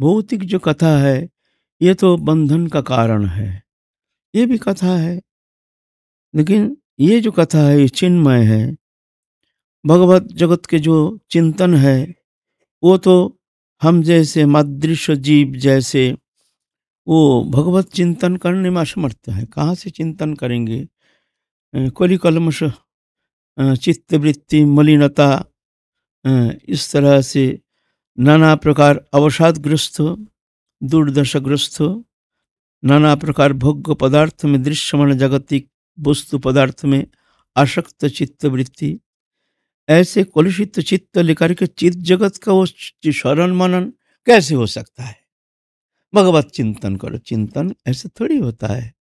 भौतिक जो कथा है ये तो बंधन का कारण है ये भी कथा है लेकिन ये जो कथा है ये चिन्मय है भगवत जगत के जो चिंतन है वो तो हम जैसे मदृश्य जीव जैसे वो भगवत चिंतन करने में असमर्थ है कहाँ से चिंतन करेंगे कोली कलमश चित्तवृत्ति मलिनता इस तरह से नाना प्रकार अवसादग्रस्त दुर्दशाग्रस्त नाना प्रकार भोग्य पदार्थ में दृश्यमान जागतिक वस्तु पदार्थ में आसक्त चित्त वृत्ति ऐसे कलुषित चित्त लेकर के चित्त जगत का वो शरण मनन कैसे हो सकता है भगवत चिंतन करो चिंतन ऐसे थोड़ी होता है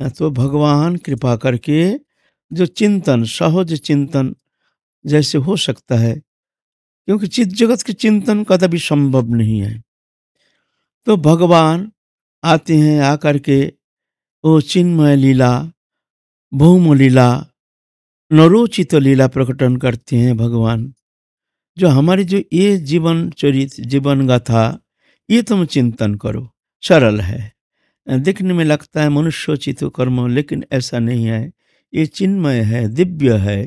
हाँ, तो भगवान कृपा करके जो चिंतन सहज चिंतन जैसे हो सकता है क्योंकि चित जगत के चिंतन कदापि संभव नहीं है तो भगवान आते हैं आकर के ओ चिन्मय लीला भौम लीला नरोचित लीला प्रकटन करते हैं भगवान जो हमारी जो ये जीवन चरित जीवन गाथा ये तुम चिंतन करो सरल है देखने में लगता है मनुष्योचित कर्म लेकिन ऐसा नहीं है ये चिन्मय है दिव्य है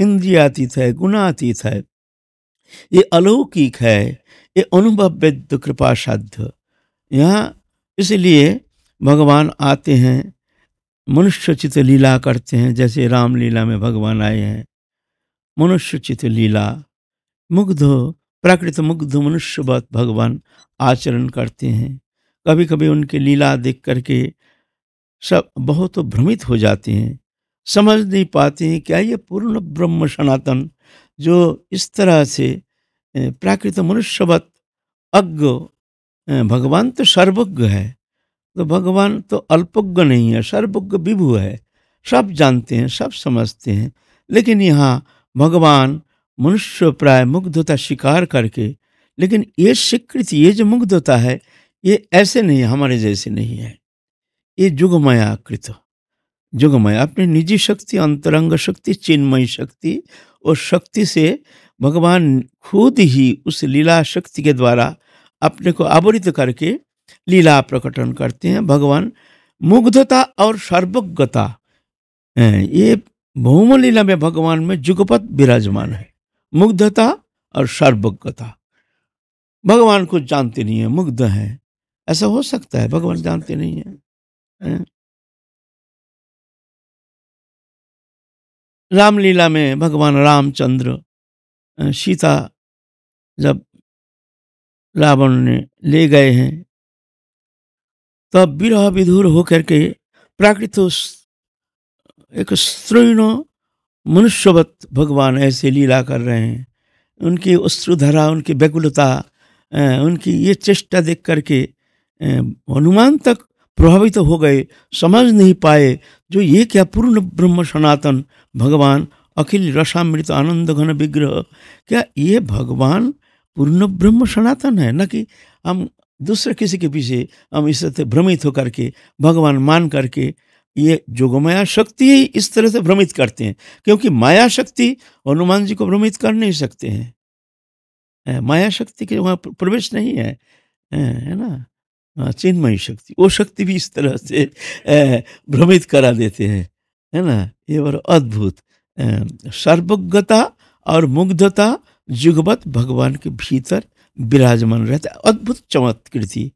इंद्रियातीत है गुणातीत है ये अलौकिक है ये अनुभव वेद कृपा साध्य यहाँ इसलिए भगवान आते हैं मनुष्य चित लीला करते हैं जैसे रामलीला में भगवान आए हैं मनुष्य चित लीला मुग्ध प्राकृत मुग्ध मनुष्यवत भगवान आचरण करते हैं कभी कभी उनके लीला देख करके सब बहुत भ्रमित हो जाते हैं समझ नहीं पाते हैं क्या ये पूर्ण ब्रह्म सनातन जो इस तरह से प्राकृत मनुष्यवत अज्ञ भगवान तो सर्वज्ञ है तो भगवान तो अल्पज्ञ नहीं है सर्वज्ञ विभु है सब जानते हैं सब समझते हैं लेकिन यहाँ भगवान मनुष्य प्राय मुग्धता शिकार करके लेकिन ये स्वीकृति ये जो मुग्धता है ये ऐसे नहीं हमारे जैसे नहीं है ये जुगमया कृत जुगमय अपनी निजी शक्ति अंतरंग शक्ति चिन्मयी शक्ति और शक्ति से भगवान खुद ही उस लीला शक्ति के द्वारा अपने को आवरित करके लीला प्रकटन करते हैं भगवान मुग्धता और सर्वज्ञता ये भौम लीला में भगवान में जुगपत विराजमान है मुग्धता और सर्वज्ञता भगवान को जानते नहीं है मुग्ध है ऐसा हो सकता है भगवान जानते नहीं है रामलीला में भगवान रामचंद्र सीता जब रावण ने ले गए हैं तब विरह विधुर होकर के प्राकृत एक स्त्रीण मनुष्यवत भगवान ऐसे लीला कर रहे हैं उनकी अश्रुधरा उनकी व्याकुलता उनकी ये चेष्टा देख करके हनुमान तक प्रभावित तो हो गए समझ नहीं पाए जो ये क्या पूर्ण ब्रह्म सनातन भगवान अखिल रसामृत आनंद घन विग्रह क्या ये भगवान पूर्ण ब्रह्म सनातन है ना कि हम दूसरे किसी के पीछे हम इस तरह भ्रमित होकर के भगवान मान करके ये जोगमाया शक्ति ही इस तरह से भ्रमित करते हैं क्योंकि माया शक्ति हनुमान जी को भ्रमित कर नहीं सकते हैं माया शक्ति के वहाँ प्रवेश नहीं है है ना हाँ, चिन्मयी शक्ति वो शक्ति भी इस तरह से भ्रमित करा देते हैं है ना ये बड़ा अद्भुत सर्वज्ञता और मुग्धता जुगवत भगवान के भीतर विराजमान रहता है अद्भुत चमत्कृति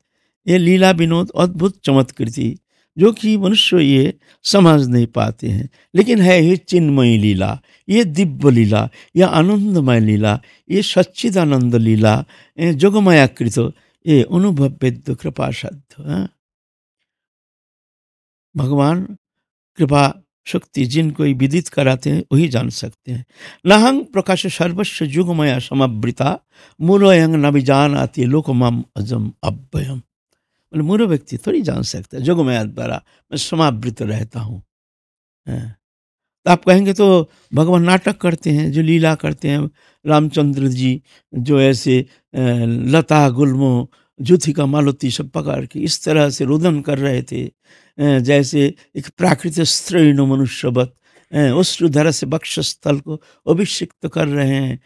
ये लीला विनोद अद्भुत चमत्कृति जो कि मनुष्य ये समझ नहीं पाते हैं लेकिन है ये चिन्मयी लीला ये दिव्य लीला ये आनंदमय लीला ये सच्चिदानंद लीला कृत ये अनुभव वेद्य कृपा साध हाँ। भगवान कृपा शक्ति जिनको विदित कराते हैं वही जान सकते हैं नहंग प्रकाश सर्वस्व युगमया समवृता मूलयंग नभिजान आती लोकमम अजम अभयम मतलब मूल व्यक्ति थोड़ी जान सकता है युगमया द्वारा मैं समावृत रहता हूँ हाँ। तो आप कहेंगे तो भगवान नाटक करते हैं जो लीला करते हैं रामचंद्र जी जो ऐसे लता गुलमो का मालोती सब पकड़ के इस तरह से रोदन कर रहे थे जैसे एक प्राकृतिक स्त्रीण मनुष्यवत अश्रुधरा से बक्ष स्थल को अभिषिक्त कर रहे हैं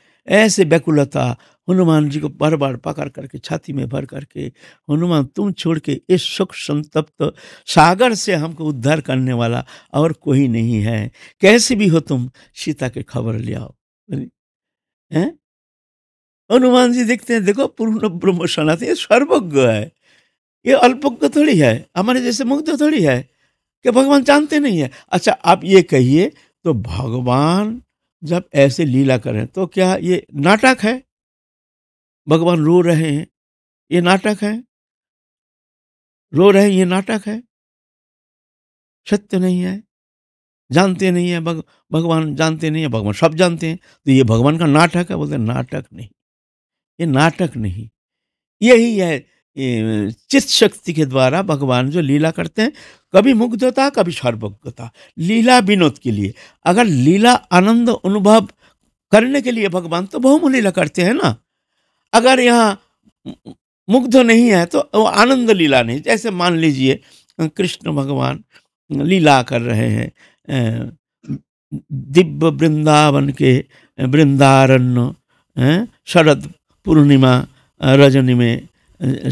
ऐसे व्याकुलता हनुमान जी को बार बार पकड़ करके छाती में भर करके हनुमान तुम छोड़ के इस सुख संतप्त सागर से हमको उद्धार करने वाला और कोई नहीं है कैसे भी हो तुम सीता के खबर ले आओ हैं हनुमान जी देखते हैं देखो पूर्ण ब्रह्म सनातन सर्वज्ञ है ये अल्पज्ञ थोड़ी है हमारे जैसे मुग्ध थोड़ी है कि भगवान जानते नहीं है अच्छा आप ये कहिए तो भगवान जब ऐसे लीला करें तो क्या ये नाटक है भगवान रो रहे हैं ये नाटक है रो रहे हैं ये नाटक है सत्य नहीं है जानते नहीं है भगवान जानते नहीं है भगवान सब जानते हैं तो ये भगवान का नाटक है बोलते नाटक नहीं ये नाटक नहीं यही है चित शक्ति के द्वारा भगवान जो लीला करते हैं कभी मुग्धता कभी सर्वज्ञता लीला विनोद के लिए अगर लीला आनंद अनुभव करने के लिए भगवान तो बहुमूल्य लीला करते हैं ना अगर यहाँ मुग्ध नहीं है तो वो आनंद लीला नहीं जैसे मान लीजिए कृष्ण भगवान लीला कर रहे हैं दिव्य वृंदावन के वृंदारण्य शरद पूर्णिमा रजनी में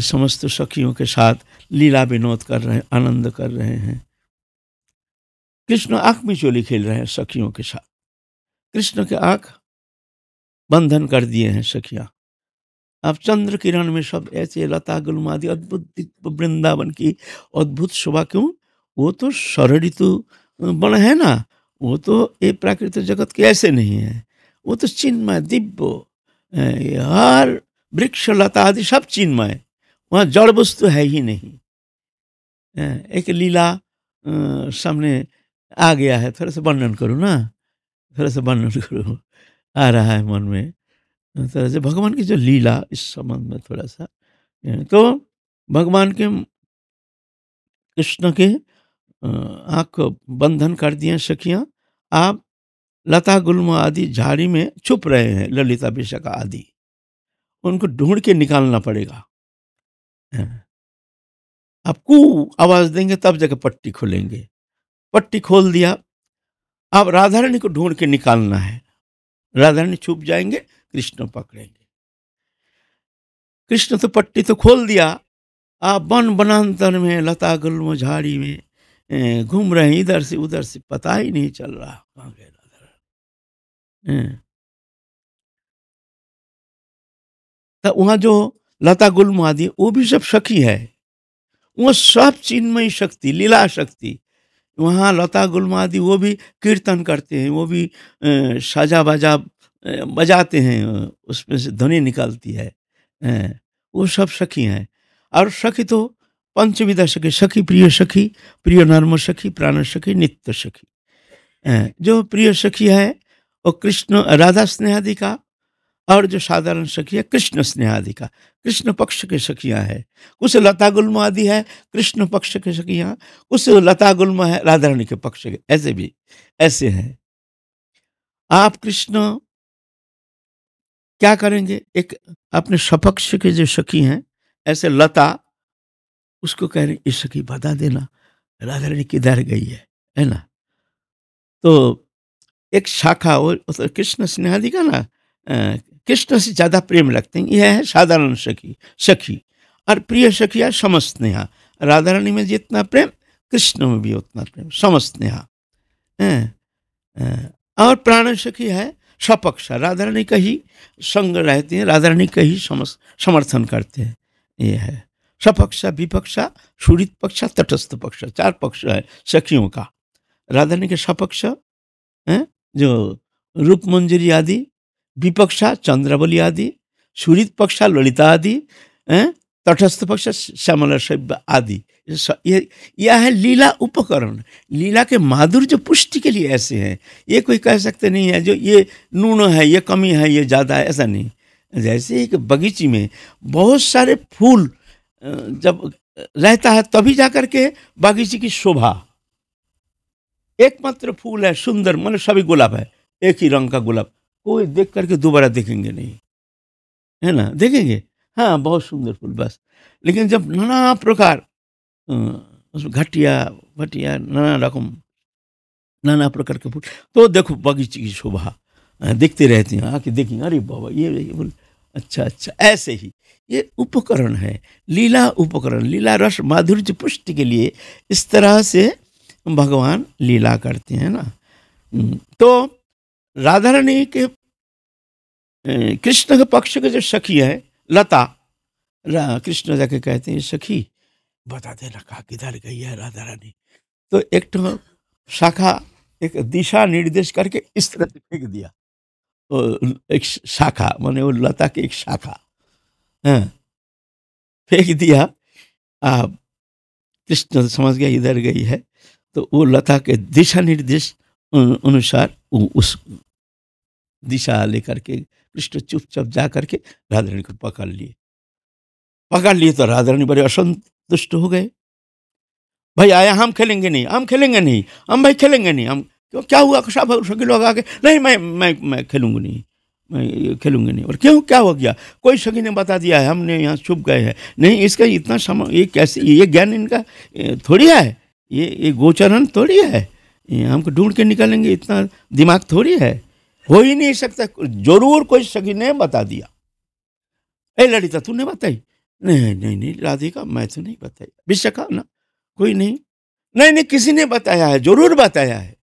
समस्त सखियों के साथ लीला विनोद कर रहे हैं आनंद कर रहे हैं कृष्ण आंख में चोली खेल रहे हैं सखियों के साथ कृष्ण के आंख बंधन कर दिए हैं सखिया अब चंद्र किरण में सब ऐसे लता गुलमादि अद्भुत वृंदावन की अद्भुत शोभा क्यों वो तो ऋतु बन है ना वो तो ये प्राकृतिक जगत के ऐसे नहीं है वो तो चिन्मय दिव्य हर वृक्ष लता आदि सब चिन्मय वहाँ जड़ वस्तु है ही नहीं हाँ, एक लीला सामने आ गया है थोड़ा सा वर्णन करो ना थोड़ा सा वर्णन करो आ रहा है मन में थोड़ा सा भगवान की जो लीला इस संबंध में थोड़ा सा हाँ, तो भगवान के कृष्ण के आँख बंधन कर दिए सखियाँ आप लता गुलम आदि झाड़ी में छुप रहे हैं ललिता विशाखा आदि उनको ढूंढ के निकालना पड़ेगा आप कु आवाज देंगे तब जाके पट्टी खोलेंगे पट्टी खोल दिया अब राधारणी को ढूंढ के निकालना है राधारणी छुप जाएंगे कृष्ण पकड़ेंगे कृष्ण तो पट्टी तो खोल दिया आप वन वनांतर में लता गुल्म झाड़ी में घूम रहे इधर से उधर से पता ही नहीं चल रहा कहाँ गए राधा तो वहाँ जो लता गुल मादी वो भी सब सखी है वो सब चिन्मय शक्ति लीला शक्ति वहाँ लता गुल मादी वो भी कीर्तन करते हैं वो भी साजा बाजा बजाते हैं उसमें से ध्वनि निकलती है वो सब सखी हैं और सखी तो पंचविदा सखी सखी प्रिय सखी प्रिय नर्म सखी प्राण सखी नित्य सखी जो प्रिय सखी है वो कृष्ण राधा स्नेहादि का और जो साधारण है कृष्ण स्नेहादि का कृष्ण पक्ष के सखियाँ है कुछ लता गुल्म आदि है कृष्ण पक्ष के सखियाँ कुछ लता गुल्म है राधारणी के पक्ष के ऐसे भी ऐसे हैं आप कृष्ण क्या करेंगे एक अपने सपक्ष के जो सखी हैं ऐसे लता उसको कह रहे इस सखी बता देना राधारणी किधर गई है है ना तो एक शाखा वो मतलब कृष्ण स्नेहादि का ना कृष्ण से ज़्यादा प्रेम लगते हैं यह है साधारण सखी सखी और प्रिय सखिया समस्त नेहा राधारानी में जितना प्रेम कृष्ण में भी उतना प्रेम नेहा और प्राण सखी है सपक्ष राधारानी का ही संग रहते हैं राधारानी का ही समर्थन करते हैं यह है सपक्ष विपक्षा सूरित पक्षा तटस्थ पक्ष चार पक्ष है सखियों का राधारानी के सपक्ष जो रूप मंजरी आदि विपक्षा चंद्रबली आदि सुरित पक्षा ललिता आदि तटस्थ पक्ष श्यामल शैव आदि यह है लीला उपकरण लीला के माधुर्य पुष्टि के लिए ऐसे हैं ये कोई कह सकते नहीं है जो ये नून है ये कमी है ये ज़्यादा है ऐसा नहीं जैसे एक बगीची में बहुत सारे फूल जब रहता है तभी जा कर के बागीचे की शोभा एकमात्र फूल है सुंदर मतलब सभी गुलाब है एक ही रंग का गुलाब कोई देख करके दोबारा देखेंगे नहीं है ना देखेंगे हाँ बहुत सुंदर फूल बस लेकिन जब नाना प्रकार घटिया भटिया नाना रकम नाना प्रकार के फूल तो देखो बगीचे की शोभा देखते रहते हैं आके देखेंगे अरे बाबा ये, ये बोल अच्छा अच्छा ऐसे ही ये उपकरण है लीला उपकरण लीला रस माधुर्य पुष्टि के लिए इस तरह से भगवान लीला करते हैं ना तो राधा रानी के कृष्ण के पक्ष के जो सखी है लता कृष्ण जाके कहते हैं सखी बता देना कहा किधर गई है राधा रानी तो एक तो शाखा एक दिशा निर्देश करके इस तरह से फेंक दिया एक शाखा माने वो लता की एक शाखा हाँ। फेंक दिया कृष्ण समझ गया इधर गई है तो वो लता के दिशा निर्देश अनुसार उस दिशा लेकर के कृष्ण चुपचाप जा करके राधारणी को पकड़ लिए पकड़ लिए तो राधारणी बड़े असंतुष्ट हो गए भाई आया हम खेलेंगे नहीं हम खेलेंगे नहीं हम भाई खेलेंगे नहीं हम क्यों क्या हुआ सब सभी लोग आगे नहीं मैं मैं मैं खेलूंगी नहीं मैं खेलूंगी नहीं और क्यों क्या हो गया कोई सखी ने बता दिया है हमने यहाँ छुप गए हैं नहीं इसका इतना समय ये कैसे ये ज्ञान इनका थोड़ी है ये ये गोचरण थोड़ी है हमको ढूंढ के निकालेंगे इतना दिमाग थोड़ी है हो ही नहीं सकता जरूर कोई सखी ने बता दिया ए ललिता तूने बताई नहीं नहीं नहीं राधिका मैं तो नहीं बताई विशाखा ना कोई नहीं नहीं नहीं किसी ने बताया है जरूर बताया है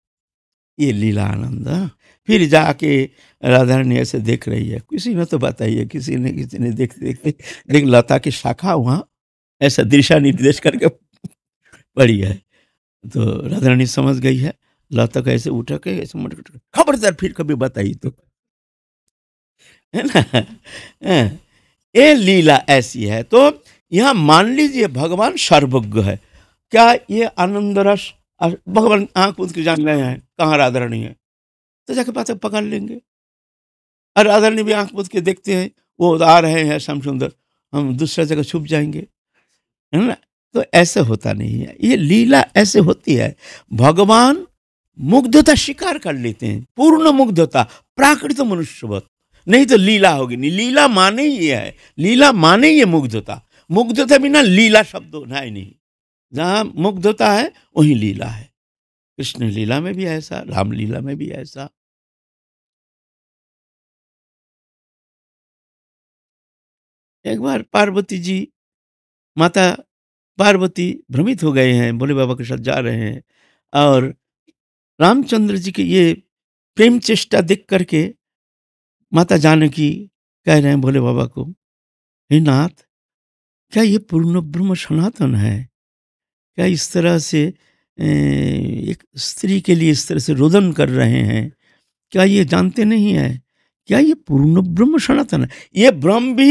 ये लीला आनंद हाँ, फिर जाके राधा रानी ऐसे देख रही है किसी ने तो बताई है किसी ने किसी ने देख देख देख लता की शाखा वहाँ ऐसा दिशा निर्देश करके पड़ी है तो राधा रानी समझ गई है लता कैसे उठा के ऐसे मटक खबरदार फिर कभी बताई तो है ना ये लीला ऐसी है तो यहाँ मान लीजिए भगवान सर्वज्ञ है क्या ये आनंद रस भगवान आंख उसकी जान रहे हैं कहाँ राधा रानी है तो जाके पास पकड़ लेंगे और राधा रानी भी आंख पूछ के देखते हैं वो आ रहे हैं श्याम सुंदर हम दूसरा जगह छुप जाएंगे है ना तो ऐसे होता नहीं है ये लीला ऐसे होती है भगवान मुग्धता शिकार कर लेते हैं पूर्ण मुग्धता प्राकृत मनुष्यवत नहीं तो लीला होगी नहीं लीला माने ही है लीला माने ही है मुग्धता मुग्धता बिना लीला शब्द होना ही नहीं जहाँ मुग्धता है वहीं लीला है कृष्ण लीला में भी ऐसा रामलीला में भी ऐसा एक बार पार्वती जी माता पार्वती भ्रमित हो गए हैं भोले बाबा के साथ जा रहे हैं और रामचंद्र जी के ये प्रेम चेष्टा देख करके माता जानकी कह रहे हैं भोले बाबा को हे नाथ क्या ये पूर्ण ब्रह्म सनातन है क्या इस तरह से एक स्त्री के लिए इस तरह से रोदन कर रहे हैं क्या ये जानते नहीं हैं क्या ये पूर्ण ब्रह्म सनातन है ये ब्रह्म भी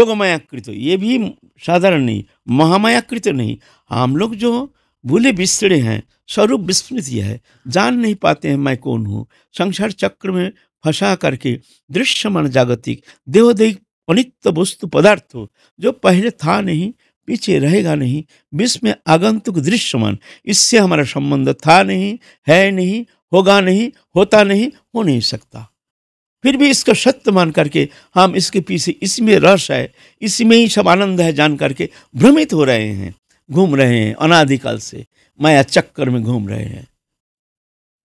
जोगमायाकृत ये भी साधारण नहीं महामायाकृत नहीं हम लोग जो भूले बिस्तरे हैं स्वरूप विस्मृति है जान नहीं पाते हैं मैं कौन हूँ संसार चक्र में फंसा करके दृश्यमान जागतिक देवदैहिक अनित्य वस्तु पदार्थ जो पहले था नहीं पीछे रहेगा नहीं विश्व में आगंतुक दृश्यमान इससे हमारा संबंध था नहीं है नहीं होगा नहीं होता नहीं हो नहीं सकता फिर भी इसका सत्य मान करके हम इसके पीछे इसमें रस है इसमें ही सब आनंद है जान करके भ्रमित हो रहे हैं घूम रहे हैं अनादिकाल से माया चक्कर में घूम रहे हैं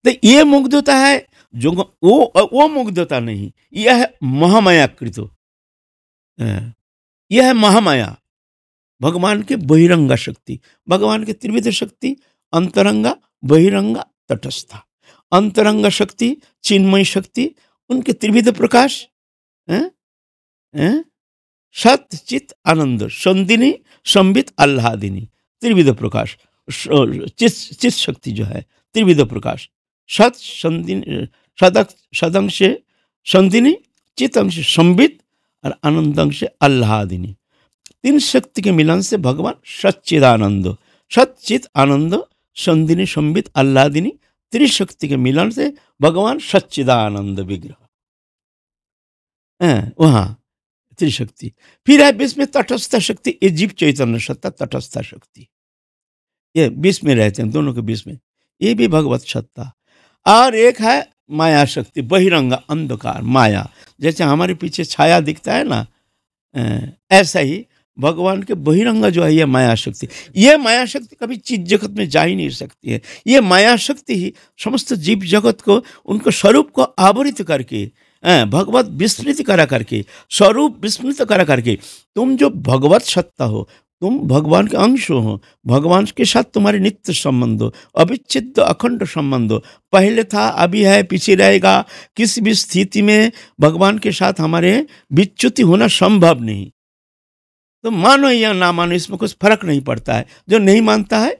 तो ये मुग्धता है जो वो वो मुग्धता नहीं यह है महामाया कृत हाँ, यह है महामाया भगवान के बहिरंगा शक्ति भगवान के त्रिविध शक्ति अंतरंगा बहिरंगा तटस्था अंतरंग शक्ति चिन्मय शक्ति उनके त्रिविध प्रकाश सत चित आनंद संदिनी संबित आल्लादिनी त्रिविध प्रकाश चित चित शक्ति जो है त्रिविध प्रकाश सत संदिनी सदक सदंशे संदिनी चित अंश संबित और आनंद अंश आल्लादिनी तीन शक्ति के मिलन से भगवान सच्चिदानंद सच्चित आनंद संदिनी संबित आह्लादिनी त्रिशक्ति के मिलन से भगवान सच्चिदानंद विग्रह वहां त्रिशक्ति फिर है बीच में तटस्था शक्ति ये जीव चैतन्य सत्ता तटस्था शक्ति ये बीस में रहते हैं दोनों के बीच में ये भी भगवत सत्ता और एक है माया शक्ति बहिरंग अंधकार माया जैसे हमारे पीछे छाया दिखता है ना ऐसा ही भगवान के बहिरंगा जो है ये माया शक्ति ये माया शक्ति कभी चीज जगत में जा ही नहीं सकती है ये माया शक्ति ही समस्त जीव जगत को उनके स्वरूप को आवरित करके भगवत विस्मृत करा करके स्वरूप विस्मृत करा करके तुम जो भगवत सत्ता हो तुम भगवान के अंश हो भगवान के साथ तुम्हारे नित्य संबंध हो अविच्छिद अखंड संबंध हो पहले था अभी है पीछे रहेगा किसी भी स्थिति में भगवान के साथ हमारे विच्युति होना संभव नहीं तो मानो या ना मानो इसमें कुछ फर्क नहीं पड़ता है जो नहीं मानता है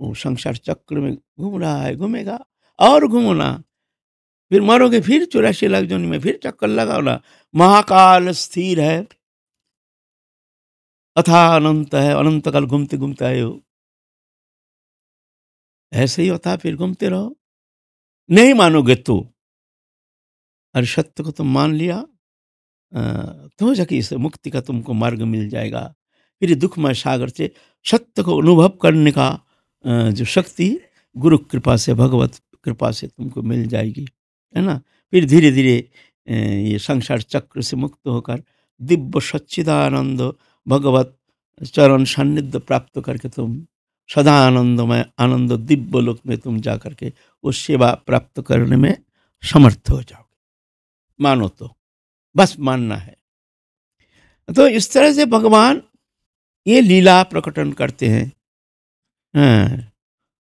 वो संसार चक्र में घूम रहा है घूमेगा और घूमना फिर मरोगे फिर चौरासी लाख जोन में फिर चक्कर ना महाकाल स्थिर है अथा अनंत है अनंत काल घूमते घूमते आए हो ऐसे ही होता फिर घूमते रहो नहीं मानोगे तो अरे सत्य को तो मान लिया तो जाके इस मुक्ति का तुमको मार्ग मिल जाएगा फिर दुखमय सागर से सत्य को अनुभव करने का जो शक्ति गुरु कृपा से भगवत कृपा से तुमको मिल जाएगी है ना फिर धीरे धीरे ये संसार चक्र से मुक्त होकर दिव्य सच्चिदानंद भगवत चरण सान्निध्य प्राप्त करके तुम सदा आनंदमय आनंद दिव्य लोक में तुम जा करके वो सेवा प्राप्त करने में समर्थ हो जाओगे मानो तो बस मानना है तो इस तरह से भगवान ये लीला प्रकटन करते हैं हाँ।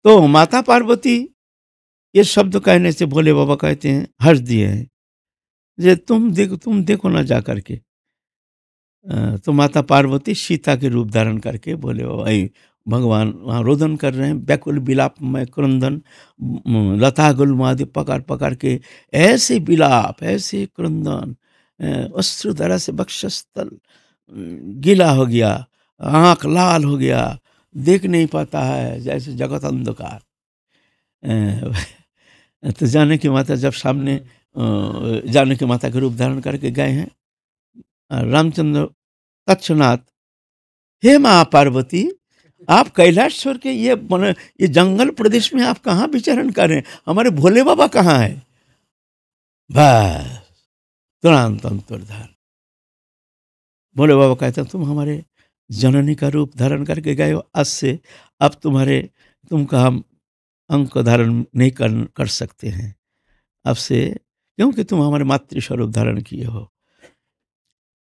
तो माता पार्वती ये शब्द कहने से भोले बाबा कहते हैं हर्ष दिए हैं जे तुम देखो तुम देखो ना जा करके तो माता पार्वती सीता के रूप धारण करके भोले बाबा भगवान वहाँ रोदन कर रहे हैं व्याकुल बिलाप में क्रंदन लता गुलमादि पकार पकार के ऐसे बिलाप ऐसे क्रंदन अश्रु धरा से बक्षस्थल गीला हो गया आँख लाल हो गया देख नहीं पाता है जैसे जगत अंधकार तो जाने की माता जब सामने हम्म। जाने की माता के रूप धारण करके गए हैं रामचंद्र तक्षनाथ हे माँ पार्वती आप कैलाश के ये मन ये जंगल प्रदेश में आप कहाँ विचरण करें हमारे भोले बाबा कहाँ है बस अंतर्धान भोले बाबा कहते हैं तुम हमारे जननी का रूप धारण करके गए हो आज से अब तुम्हारे तुमका हम अंक धारण नहीं कर कर सकते हैं अब से क्योंकि तुम हमारे मातृस्वरूप धारण किए हो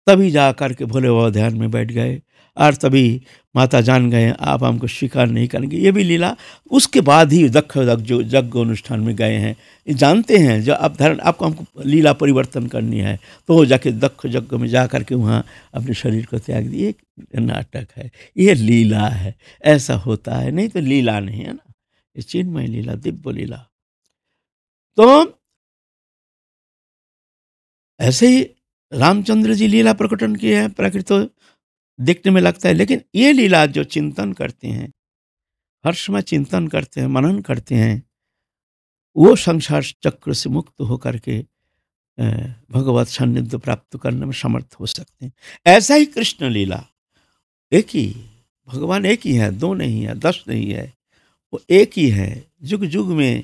तभी जा करके भोले बाबा ध्यान में बैठ गए और तभी माता जान गए आप हमको स्वीकार नहीं करेंगे ये भी लीला उसके बाद ही दक्ष जो यज्ञ अनुष्ठान में गए हैं जानते हैं जो आप धर्म आपको हमको लीला परिवर्तन करनी है तो वो जाके दक्ष यज्ञ में जा करके वहाँ अपने शरीर को त्याग दिए नाटक है ये लीला है ऐसा होता है नहीं तो लीला नहीं है ना ये चिन्मय लीला दिव्य लीला तो ऐसे ही रामचंद्र जी लीला प्रकटन किए हैं प्रकृत देखने में लगता है लेकिन ये लीला जो चिंतन करते हैं हर समय चिंतन करते हैं मनन करते हैं वो संसार चक्र से मुक्त होकर के भगवत सान्निध्य प्राप्त करने में समर्थ हो सकते हैं ऐसा ही कृष्ण लीला एक ही भगवान एक ही है दो नहीं है दस नहीं है वो एक ही है युग युग में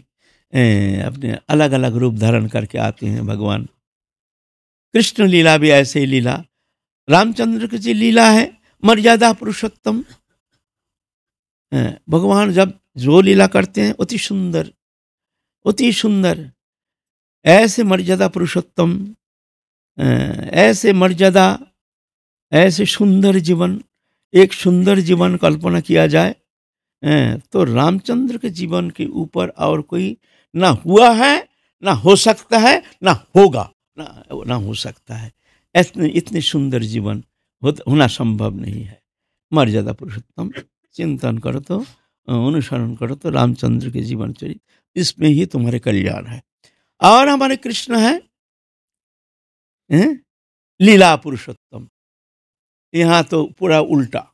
अपने अलग अलग रूप धारण करके आते हैं भगवान कृष्ण लीला भी ऐसे ही लीला रामचंद्र की जी लीला है मर्यादा पुरुषोत्तम भगवान जब जो लीला करते हैं अति सुंदर अति सुंदर ऐसे मर्यादा पुरुषोत्तम ऐसे मर्यादा ऐसे सुंदर जीवन एक सुंदर जीवन कल्पना किया जाए तो रामचंद्र के जीवन के ऊपर और कोई ना हुआ है ना हो सकता है ना होगा ना ना हो सकता है ऐसे इतने सुंदर जीवन होना संभव नहीं है मर्यादा पुरुषोत्तम चिंतन करो तो अनुसरण करो तो रामचंद्र के जीवन चरित इसमें ही तुम्हारे कल्याण है और हमारे कृष्ण है लीला पुरुषोत्तम यहाँ तो पूरा उल्टा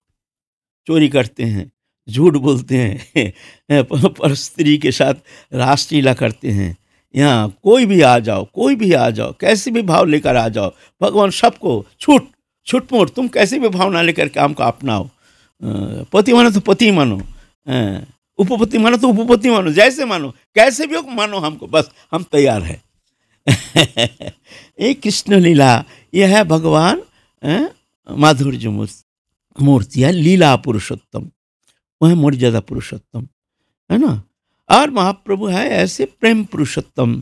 चोरी करते हैं झूठ बोलते हैं पर स्त्री के साथ रासलीला करते हैं यहाँ कोई भी आ जाओ कोई भी आ जाओ कैसी भी भाव लेकर आ जाओ भगवान सबको छूट छूट मोट तुम कैसी भी भावना लेकर के हमको अपनाओ पति मानो तो पति मानो उपपति मानो तो उपपति मानो जैसे मानो कैसे भी हो मानो हमको बस हम तैयार है ये कृष्ण लीला यह है भगवान माधुर्य मूर्ति है लीला पुरुषोत्तम वह मर्यादा पुरुषोत्तम है ना और महाप्रभु है ऐसे प्रेम पुरुषोत्तम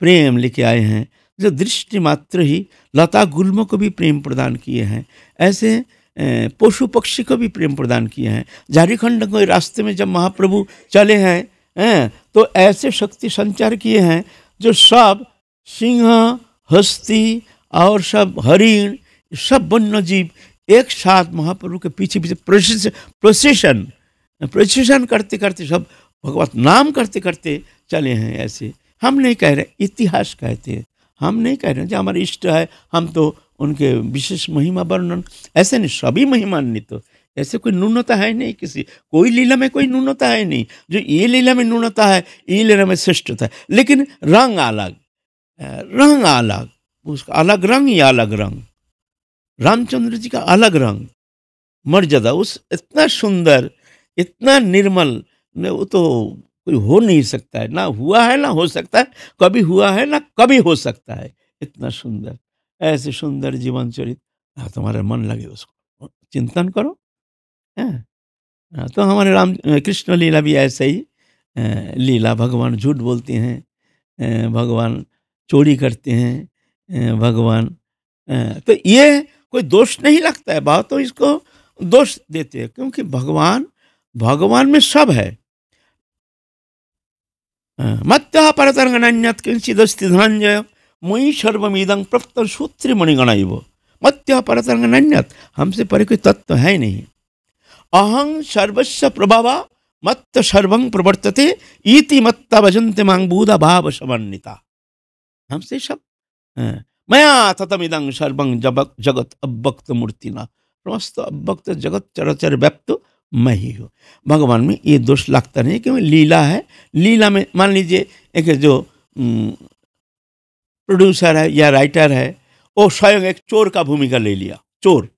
प्रेम लेके आए हैं जो दृष्टि मात्र ही लता गुल्म को भी प्रेम प्रदान किए हैं ऐसे पशु पक्षी को भी प्रेम प्रदान किए हैं झारखंड के रास्ते में जब महाप्रभु चले हैं है, तो ऐसे शक्ति संचार किए हैं जो सब सिंह हस्ती और सब हरिण सब वन्य जीव एक साथ महाप्रभु के पीछे पीछे प्रोसेस प्रोसेशन प्रोसेशन करते करते सब भगवत नाम करते करते चले हैं ऐसे हम नहीं कह रहे इतिहास कहते हैं हम नहीं कह रहे जो हमारे इष्ट है हम तो उनके विशेष महिमा वर्णन ऐसे नहीं सभी महिमान्वित तो ऐसे कोई न्यूनता है नहीं किसी कोई लीला में कोई न्यूनता है नहीं जो ये लीला में न्यूनता है ये लीला में श्रेष्ठता है लेकिन रंग अलग रंग अलग उसका अलग रंग या अलग रंग रामचंद्र जी का अलग रंग मर्यादा उस इतना सुंदर इतना निर्मल नहीं वो तो कोई हो नहीं सकता है ना हुआ है ना हो सकता है कभी हुआ है ना कभी हो सकता है इतना सुंदर ऐसे सुंदर जीवन चरित तुम्हारा तो मन लगे उसको चिंतन करो है तो हमारे राम कृष्ण लीला भी ऐसे ही लीला भगवान झूठ बोलते हैं भगवान चोरी करते हैं भगवान तो ये कोई दोष नहीं लगता है बहुत तो इसको दोष देते हैं क्योंकि भगवान भगवान में सब है मत्तः परतरगणन्यत् किंचिदस्तिधान्य मुई सर्वमीदं प्रप्त सूत्र मणिगणाइव मत्य परतरगणन्यत हमसे परे कोई तत्व है नहीं अहं सर्वस्व प्रभावा मत्त सर्वं प्रवर्तते इति मत्ता भजंते मांग भाव समन्विता हमसे सब हाँ। मया ततमिदं सर्वं जगत अव्यक्त मूर्तिना समस्त अव्यक्त जगत चराचर व्याप्त मैं ही हूँ भगवान में ये दोष लगता नहीं क्योंकि लीला है लीला में मान लीजिए एक जो प्रोड्यूसर है या राइटर है वो स्वयं एक चोर का भूमिका ले लिया चोर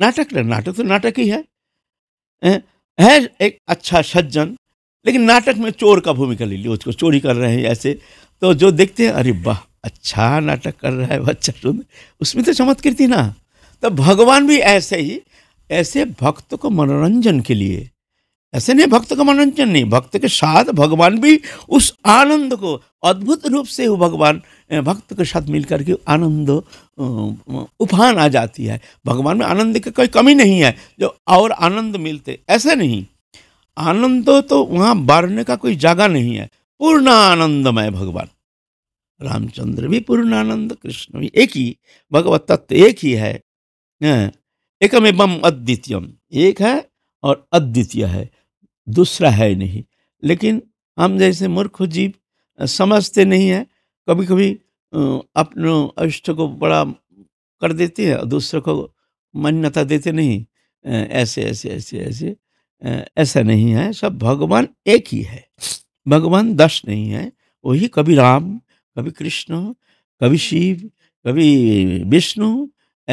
नाटक नाटक तो नाटक ही है है एक अच्छा सज्जन लेकिन नाटक में चोर का भूमिका ले लिया उसको चोरी कर रहे हैं ऐसे तो जो देखते हैं अरे वाह अच्छा नाटक कर रहा है अच्छा सुंदर उसमें तो चमत्कृति ना तो भगवान भी ऐसे ही ऐसे भक्त को मनोरंजन के लिए ऐसे नहीं भक्त का मनोरंजन नहीं भक्त के साथ भगवान भी उस आनंद को अद्भुत रूप से वो भगवान भक्त के साथ मिलकर के आनंद उफान आ जाती है भगवान में आनंद की कोई कमी नहीं है जो और आनंद मिलते ऐसे नहीं आनंद तो वहाँ बारने का कोई जगह नहीं है पूर्ण आनंदमय भगवान रामचंद्र भी पूर्ण आनंद कृष्ण भी एक ही भगवत तत्व एक ही है हाँ। एकम एवं अद्वितीयम एक है और अद्वितीय है दूसरा है नहीं लेकिन हम जैसे मूर्ख जीव समझते नहीं हैं कभी कभी अपने अष्ट को बड़ा कर देते हैं और दूसरे को मान्यता देते नहीं ऐसे ऐसे ऐसे ऐसे ऐसा नहीं है सब भगवान एक ही है भगवान दस नहीं है वही कभी राम कभी कृष्ण कभी शिव कभी विष्णु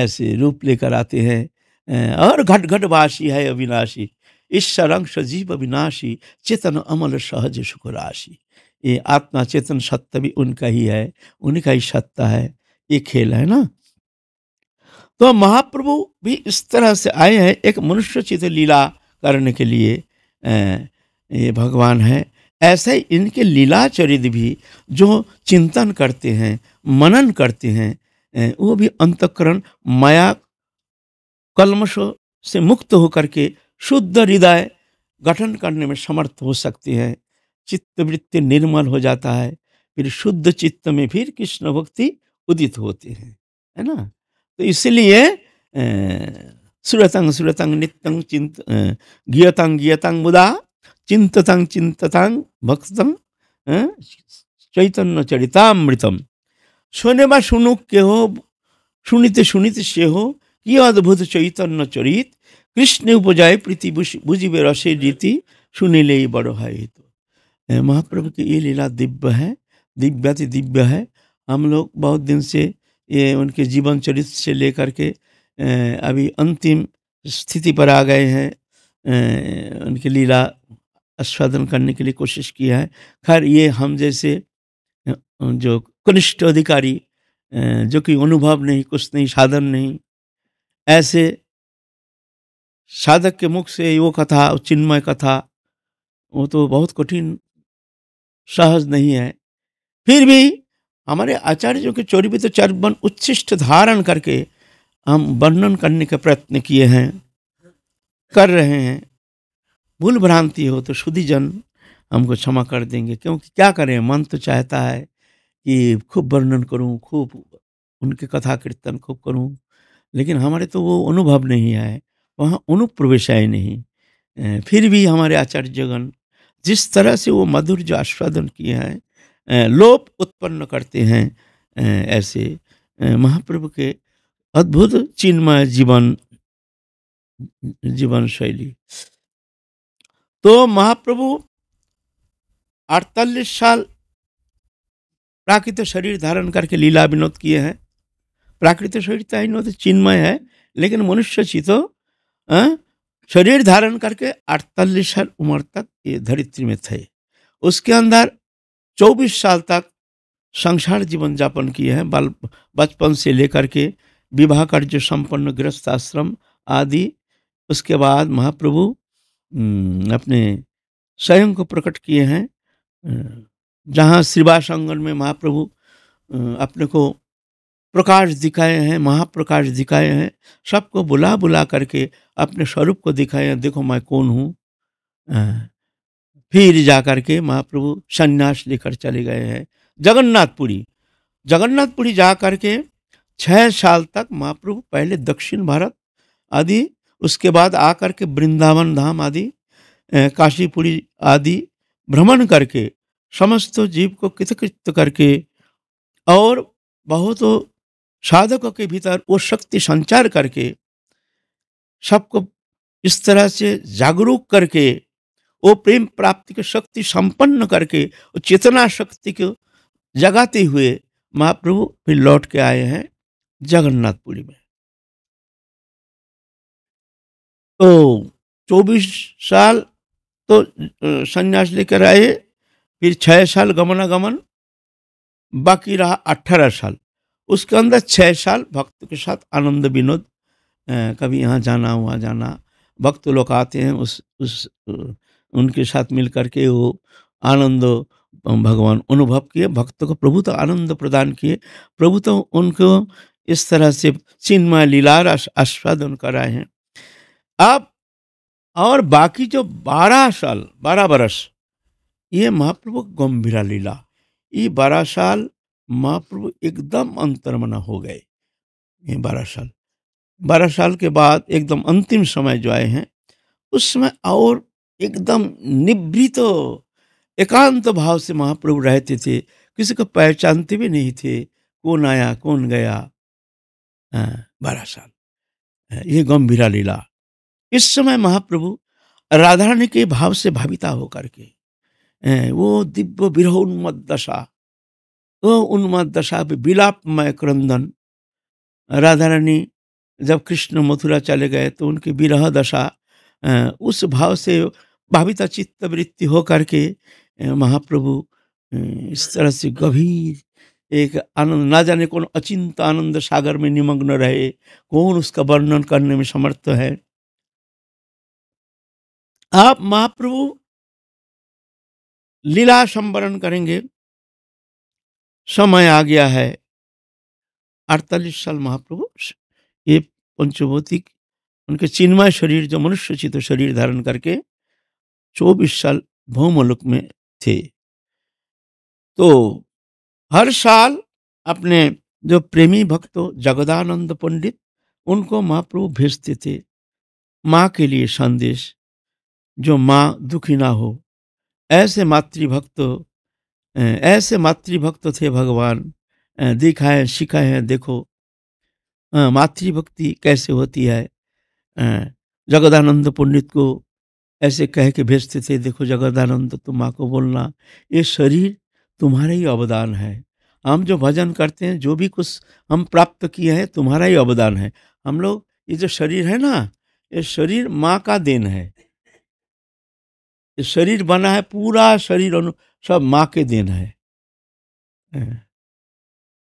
ऐसे रूप लेकर आते हैं और घट घटवासी है अविनाशी ईश्वर जीव अविनाशी चेतन अमल सहज सुख राशि ये आत्मा चेतन सत्य भी उनका ही है उनका ही सत्ता है ये खेल है ना तो महाप्रभु भी इस तरह से आए हैं एक मनुष्य चित लीला करने के लिए ये भगवान है ऐसे ही इनके लीला चरित भी जो चिंतन करते हैं मनन करते हैं वो भी अंतकरण माया कलमश से मुक्त होकर के शुद्ध हृदय गठन करने में समर्थ हो सकती है चित्तवृत्ति निर्मल हो जाता है फिर शुद्ध चित्त में फिर कृष्ण भक्ति उदित होती है है ना तो इसलिए सुरतंग सुरतंग नित्यंग चिंत गियतंग गियतंग मुदा चिंततंग चिंततंग भक्तंग চৈতন্য চরিতামৃতম শোনে के हो सुनित सुनित से हो কি অদ্ভুত চৈতন্য চরিত कृष्ण উপজায় प्रीति বুঝিবে রসের रीति सुनीले ही बड़ो है ये तो महाप्रभु की ये लीला दिव्य है दिव्याति दिव्य है हम लोग बहुत दिन से ये उनके जीवन चरित्र से लेकर के अभी अंतिम स्थिति पर आ गए हैं उनकी लीला आस्वादन करने के लिए कोशिश किया है खैर ये हम जैसे जो कनिष्ठ अधिकारी जो कि अनुभव नहीं कुछ नहीं साधन नहीं ऐसे साधक के मुख से वो कथा चिन्मय कथा वो तो बहुत कठिन सहज नहीं है फिर भी हमारे आचार्यों के चोरी भी तो चरबन उच्छिष्ट धारण करके हम वर्णन करने के प्रयत्न किए हैं कर रहे हैं भूल भ्रांति हो तो जन हमको क्षमा कर देंगे क्योंकि क्या करें मन तो चाहता है कि खूब वर्णन करूं खूब उनके कथा कीर्तन खूब करूं लेकिन हमारे तो वो अनुभव नहीं आए वहाँ अनुप्रवेश आए नहीं फिर भी हमारे आचार्य जिस तरह से वो मधुर जो आस्वादन किए हैं लोप उत्पन्न करते हैं ऐसे महाप्रभु के अद्भुत चिन्मय जीवन जीवन शैली तो महाप्रभु अड़तालीस साल प्राकृत शरीर धारण करके लीला विनोद किए हैं प्राकृतिक शरीर तो नो तो चिन्मय है लेकिन मनुष्य चितो शरीर धारण करके अड़तालीस साल उम्र तक ये धरित्री में थे उसके अंदर चौबीस साल तक संसार जीवन यापन किए हैं बाल बचपन से लेकर के विवाह कार्य संपन्न गृहस्थ आश्रम आदि उसके बाद महाप्रभु अपने स्वयं को प्रकट किए हैं जहाँ श्रीवास में महाप्रभु अपने को प्रकाश दिखाए हैं महाप्रकाश दिखाए हैं सबको बुला बुला करके अपने स्वरूप को दिखाए हैं देखो मैं कौन हूँ फिर जा करके महाप्रभु संन्यास लेकर चले गए हैं जगन्नाथपुरी जगन्नाथपुरी जा करके छः साल तक महाप्रभु पहले दक्षिण भारत आदि उसके बाद आकर के वृंदावन धाम आदि काशीपुरी आदि भ्रमण करके समस्त जीव को कृतकृत करके और बहुत साधकों के भीतर वो शक्ति संचार करके सबको इस तरह से जागरूक करके वो प्रेम प्राप्ति की शक्ति संपन्न करके चेतना शक्ति को जगाते हुए महाप्रभु फिर लौट के आए हैं जगन्नाथपुरी में तो चौबीस साल तो संन्यास लेकर आए फिर छः साल गमनागमन बाकी रहा अट्ठारह साल उसके अंदर छः साल भक्त के साथ आनंद विनोद कभी यहाँ जाना वहाँ जाना भक्त लोग आते हैं उस उस उनके साथ मिल करके वो आनंद भगवान अनुभव किए भक्तों को प्रभु तो आनंद प्रदान किए प्रभु तो उनको इस तरह से चिन्मय लीलार आस्वादन कराए हैं अब और बाकी जो बारह साल बारह बरस ये महाप्रभु गंभीरा लीला ये बारह साल महाप्रभु एकदम अंतर्मना हो गए ये बारह साल बारह साल के बाद एकदम अंतिम समय जो आए हैं उस समय और एकदम निवृत एकांत भाव से महाप्रभु रहते थे किसी को पहचानते भी नहीं थे कौन आया कौन गया हाँ, बारह साल हाँ, ये गंभीरा लीला इस समय महाप्रभु राधारणी के भाव से भाविता होकर के हाँ, वो दिव्य विरहोन्मत दशा तो उन्माद दशा भी विलापमय क्रंदन राधा रानी जब कृष्ण मथुरा चले गए तो उनकी विरह दशा उस भाव से भाविता चित्त वृत्ति हो करके महाप्रभु इस तरह से गभीर एक आनंद ना जाने कौन अचिंत आनंद सागर में निमग्न रहे कौन उसका वर्णन करने में समर्थ है आप महाप्रभु लीला संवरण करेंगे समय आ गया है अड़तालीस साल महाप्रभु ये पंचभौतिक उनके चिन्मय शरीर जो मनुष्य चित्त शरीर धारण करके चौबीस साल भौमलोक में थे तो हर साल अपने जो प्रेमी भक्त जगदानंद पंडित उनको महाप्रभु भेजते थे माँ के लिए संदेश जो माँ दुखी ना हो ऐसे मातृभक्त ऐसे मातृभक्त थे भगवान देखा सिखाए हैं देखो मातृभक्ति कैसे होती है जगदानंद पंडित को ऐसे कह के भेजते थे देखो जगदानंद तुम माँ को बोलना ये शरीर तुम्हारा ही अवदान है हम जो भजन करते हैं जो भी कुछ हम प्राप्त किए हैं तुम्हारा ही अवदान है हम लोग ये जो शरीर है ना ये शरीर माँ का देन है ये शरीर बना है पूरा शरीर अनु सब माँ के देन है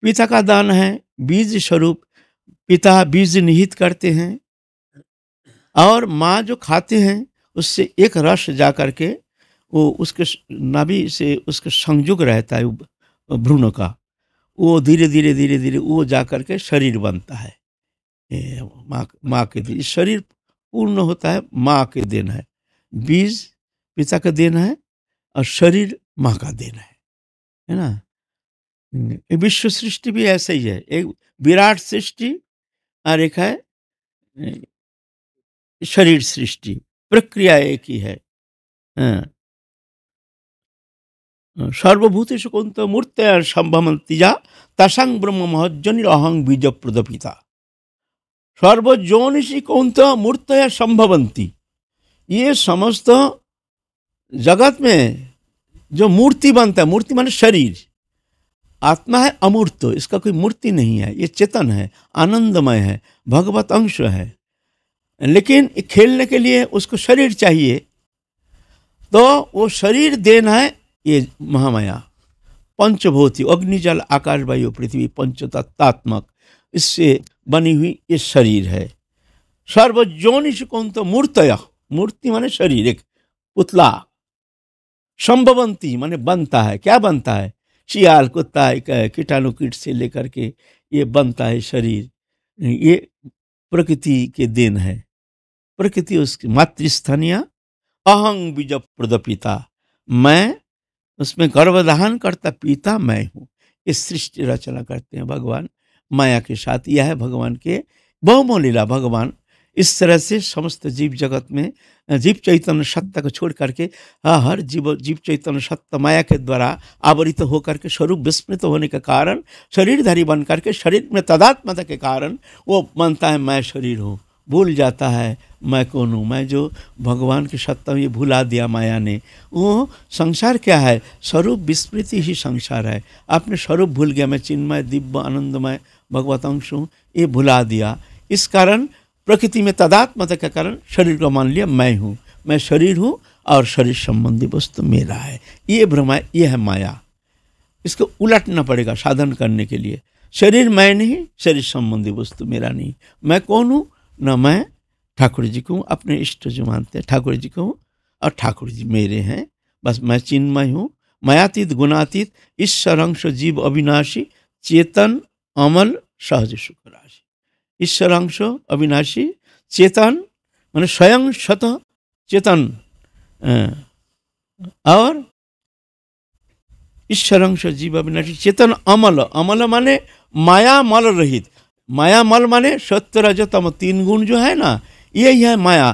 पिता का दान है बीज स्वरूप पिता बीज निहित करते हैं और माँ जो खाते हैं उससे एक रस जा करके वो उसके नाभि से उसके संयुग रहता है भ्रूण का वो धीरे धीरे धीरे धीरे वो जा करके शरीर बनता है माँ माँ के दिन शरीर पूर्ण होता है माँ के देन है बीज पिता का देन है और शरीर माँ का देन है है ना विश्व सृष्टि भी ऐसे ही है एक विराट सृष्टि और एक है शरीर सृष्टि प्रक्रिया एक ही है हाँ। सर्वभूत कुंत मूर्त संभवंती तीजा तसंग ब्रह्म महजनिर अहंग बीज प्रदपिता सर्वजोनिषि कौंत मूर्त संभवंती ये समस्त जगत में जो मूर्ति बनता है मूर्ति माने शरीर आत्मा है अमूर्त इसका कोई मूर्ति नहीं है ये चेतन है आनंदमय है भगवत अंश है लेकिन खेलने के लिए उसको शरीर चाहिए तो वो शरीर देना है ये महामाया पंचभूति अग्नि जल आकाश वायु पृथ्वी तत्तात्मक इससे बनी हुई ये शरीर है सर्वजोनिश कौन तो मूर्तया मूर्ति माने शरीर एक पुतला संभवंती माने बनता है क्या बनता है शियाल कुत्ता एक कीटाणु कीट से लेकर के ये बनता है शरीर ये प्रकृति के देन है प्रकृति उसकी मातृस्थनीय अहंग बीज प्रदपिता मैं उसमें गर्भधान करता पिता मैं हूँ इस सृष्टि रचना करते हैं भगवान माया के साथ यह है भगवान के बहुमोलीला भगवान इस तरह से समस्त जीव जगत में जीव चैतन्य सत्ता को छोड़ करके हाँ, हर जीव जीव चैतन्य सत्ता माया के द्वारा आवरित तो होकर के स्वरूप विस्मृत होने के कारण शरीरधारी बन करके शरीर में तदात्मता के कारण वो मानता है मैं शरीर हूँ भूल जाता है मैं कौन हूँ मैं जो भगवान की सत्ता ये भुला दिया माया ने वो संसार क्या है स्वरूप विस्मृति ही संसार है आपने स्वरूप भूल गया मैं चिन्मय दिव्य आनंदमय भगवत अंश हूँ ये भुला दिया इस कारण प्रकृति में तदात्मता के कारण शरीर को मान लिया मैं हूँ मैं शरीर हूँ और शरीर संबंधी वस्तु मेरा है ये भ्रमा ये है माया इसको उलटना पड़ेगा साधन करने के लिए शरीर मैं नहीं शरीर संबंधी वस्तु मेरा नहीं मैं कौन हूँ न मैं ठाकुर जी को अपने इष्ट जो मानते हैं ठाकुर जी को और ठाकुर जी मेरे हैं बस मैं चिन्मय हूँ मयातीत गुणातीत इस सरंश जीव अविनाशी चेतन अमल सहज शुक्रा ঈশ্বরাংশ অবিনাশী চেতন মানে স্বয়ং শত চেতন और ঈশ্বরাংশ জীব অবিনাশী চেতন অমল অমল মানে माया मल रहित माया मल माने सत्य रजतम तीन गुण जो है ना यही है माया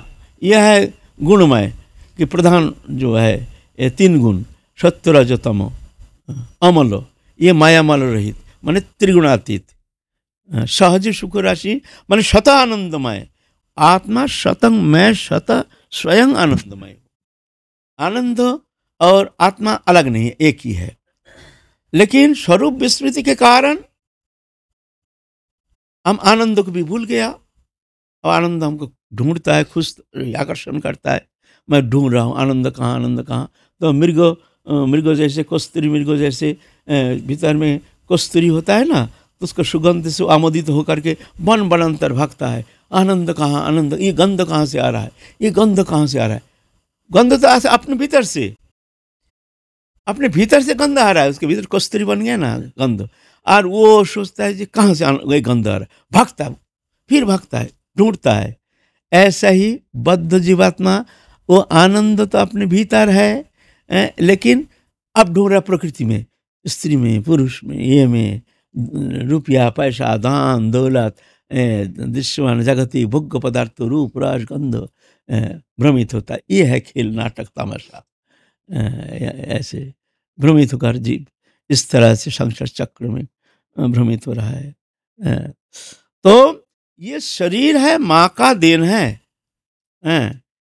यह है गुणमय कि प्रधान जो है ये तीन गुण सत्य रजतम अमल ये माया मल रहित माने त्रिगुणातीत सहज सुख राशि मान शत आनंदमय आत्मा शतंग मैं शत स्वयं आनंदमय आनंद और आत्मा अलग नहीं है एक ही है लेकिन स्वरूप विस्मृति के कारण हम आनंद को भी भूल गया और आनंद हमको ढूंढता है खुश आकर्षण करता है मैं ढूंढ रहा हूँ आनंद कहाँ आनंद कहाँ तो मृग मृग जैसे कस्तूरी मृग जैसे भीतर में कस्तूरी होता है ना तो उसको सुगंध से आमोदित होकर के वन बनंतर भगता है आनंद कहाँ आनंद ये गंध कहाँ से आ रहा है ये गंध कहाँ से आ रहा है गंध तो आ अपने भीतर से अपने भीतर से गंध आ रहा है उसके भीतर कस्तरी बन गया ना गंध और वो सोचता है जी कहाँ से ये गंध आ रहा है भगता फिर भगता है ढूंढता है ऐसा ही बद्ध जीवात्मा वो आनंद तो अपने भीतर है लेकिन अब ढूंढ रहा प्रकृति में स्त्री में पुरुष में ये में रुपया पैसा दान दौलत दृश्यमान जगती भोग्य पदार्थ रूप रस गंध भ्रमित होता है ये है खेल नाटक तमाशा ऐसे भ्रमित होकर जीव इस तरह से संसार चक्र में भ्रमित हो रहा है तो ये शरीर है माँ का देन है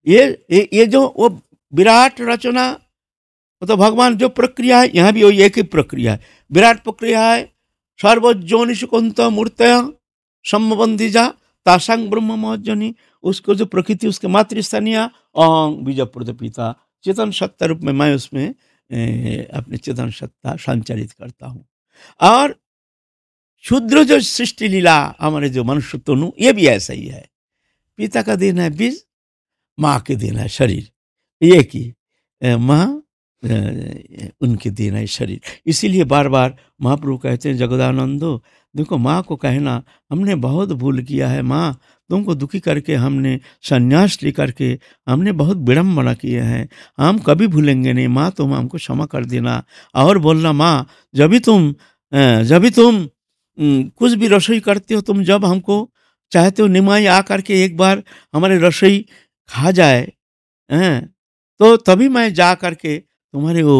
ये ये जो वो विराट रचना तो भगवान जो प्रक्रिया है यहाँ भी वो एक ही प्रक्रिया है विराट प्रक्रिया है सर्वज्ञोनि सुकुंत मूर्तया सम्बंधिजा तासांग ब्रह्म मौजनी उसको जो प्रकृति उसके मातृ स्थानीय ओंग बीजप्रद पिता चेतन सत्ता रूप में मैं उसमें ए, अपने चेतन सत्ता संचालित करता हूँ और क्षुद्र जो सृष्टि लीला हमारे जो मनुष्य तनु ये भी ऐसा ही है पिता का दिन है बीज माँ के दिन है शरीर ये की माँ उनके देना है शरीर इसीलिए बार बार महाप्रभु कहते हैं जगदानंदो देखो माँ को कहना हमने बहुत भूल किया है माँ तुमको दुखी करके हमने संन्यास ले करके हमने बहुत विडम्बना किए हैं हम कभी भूलेंगे नहीं माँ तुम हमको क्षमा कर देना और बोलना माँ जब भी तुम जब भी तुम कुछ भी रसोई करते हो तुम जब हमको चाहते हो निमाई आ करके एक बार हमारे रसोई खा जाए हैं तो तभी मैं जा करके तुम्हारे वो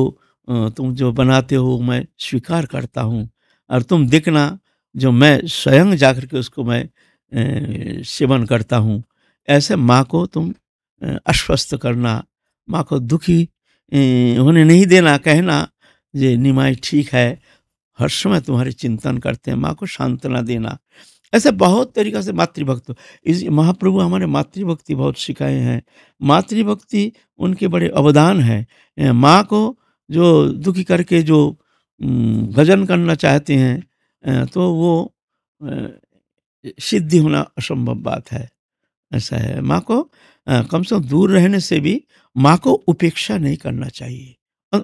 तुम जो बनाते हो मैं स्वीकार करता हूँ और तुम देखना जो मैं स्वयं जाकर के उसको मैं सेवन करता हूँ ऐसे माँ को तुम अस्वस्थ करना माँ को दुखी होने नहीं देना कहना जे निमाई ठीक है हर समय तुम्हारे चिंतन करते हैं माँ को सांत्वना देना ऐसे बहुत तरीका से मातृभक्त इस महाप्रभु हमारे मातृभक्ति बहुत सिखाए हैं मातृभक्ति उनके बड़े अवदान है माँ को जो दुखी करके जो भजन करना चाहते हैं तो वो सिद्धि होना असंभव बात है ऐसा है माँ को कम से कम दूर रहने से भी माँ को उपेक्षा नहीं करना चाहिए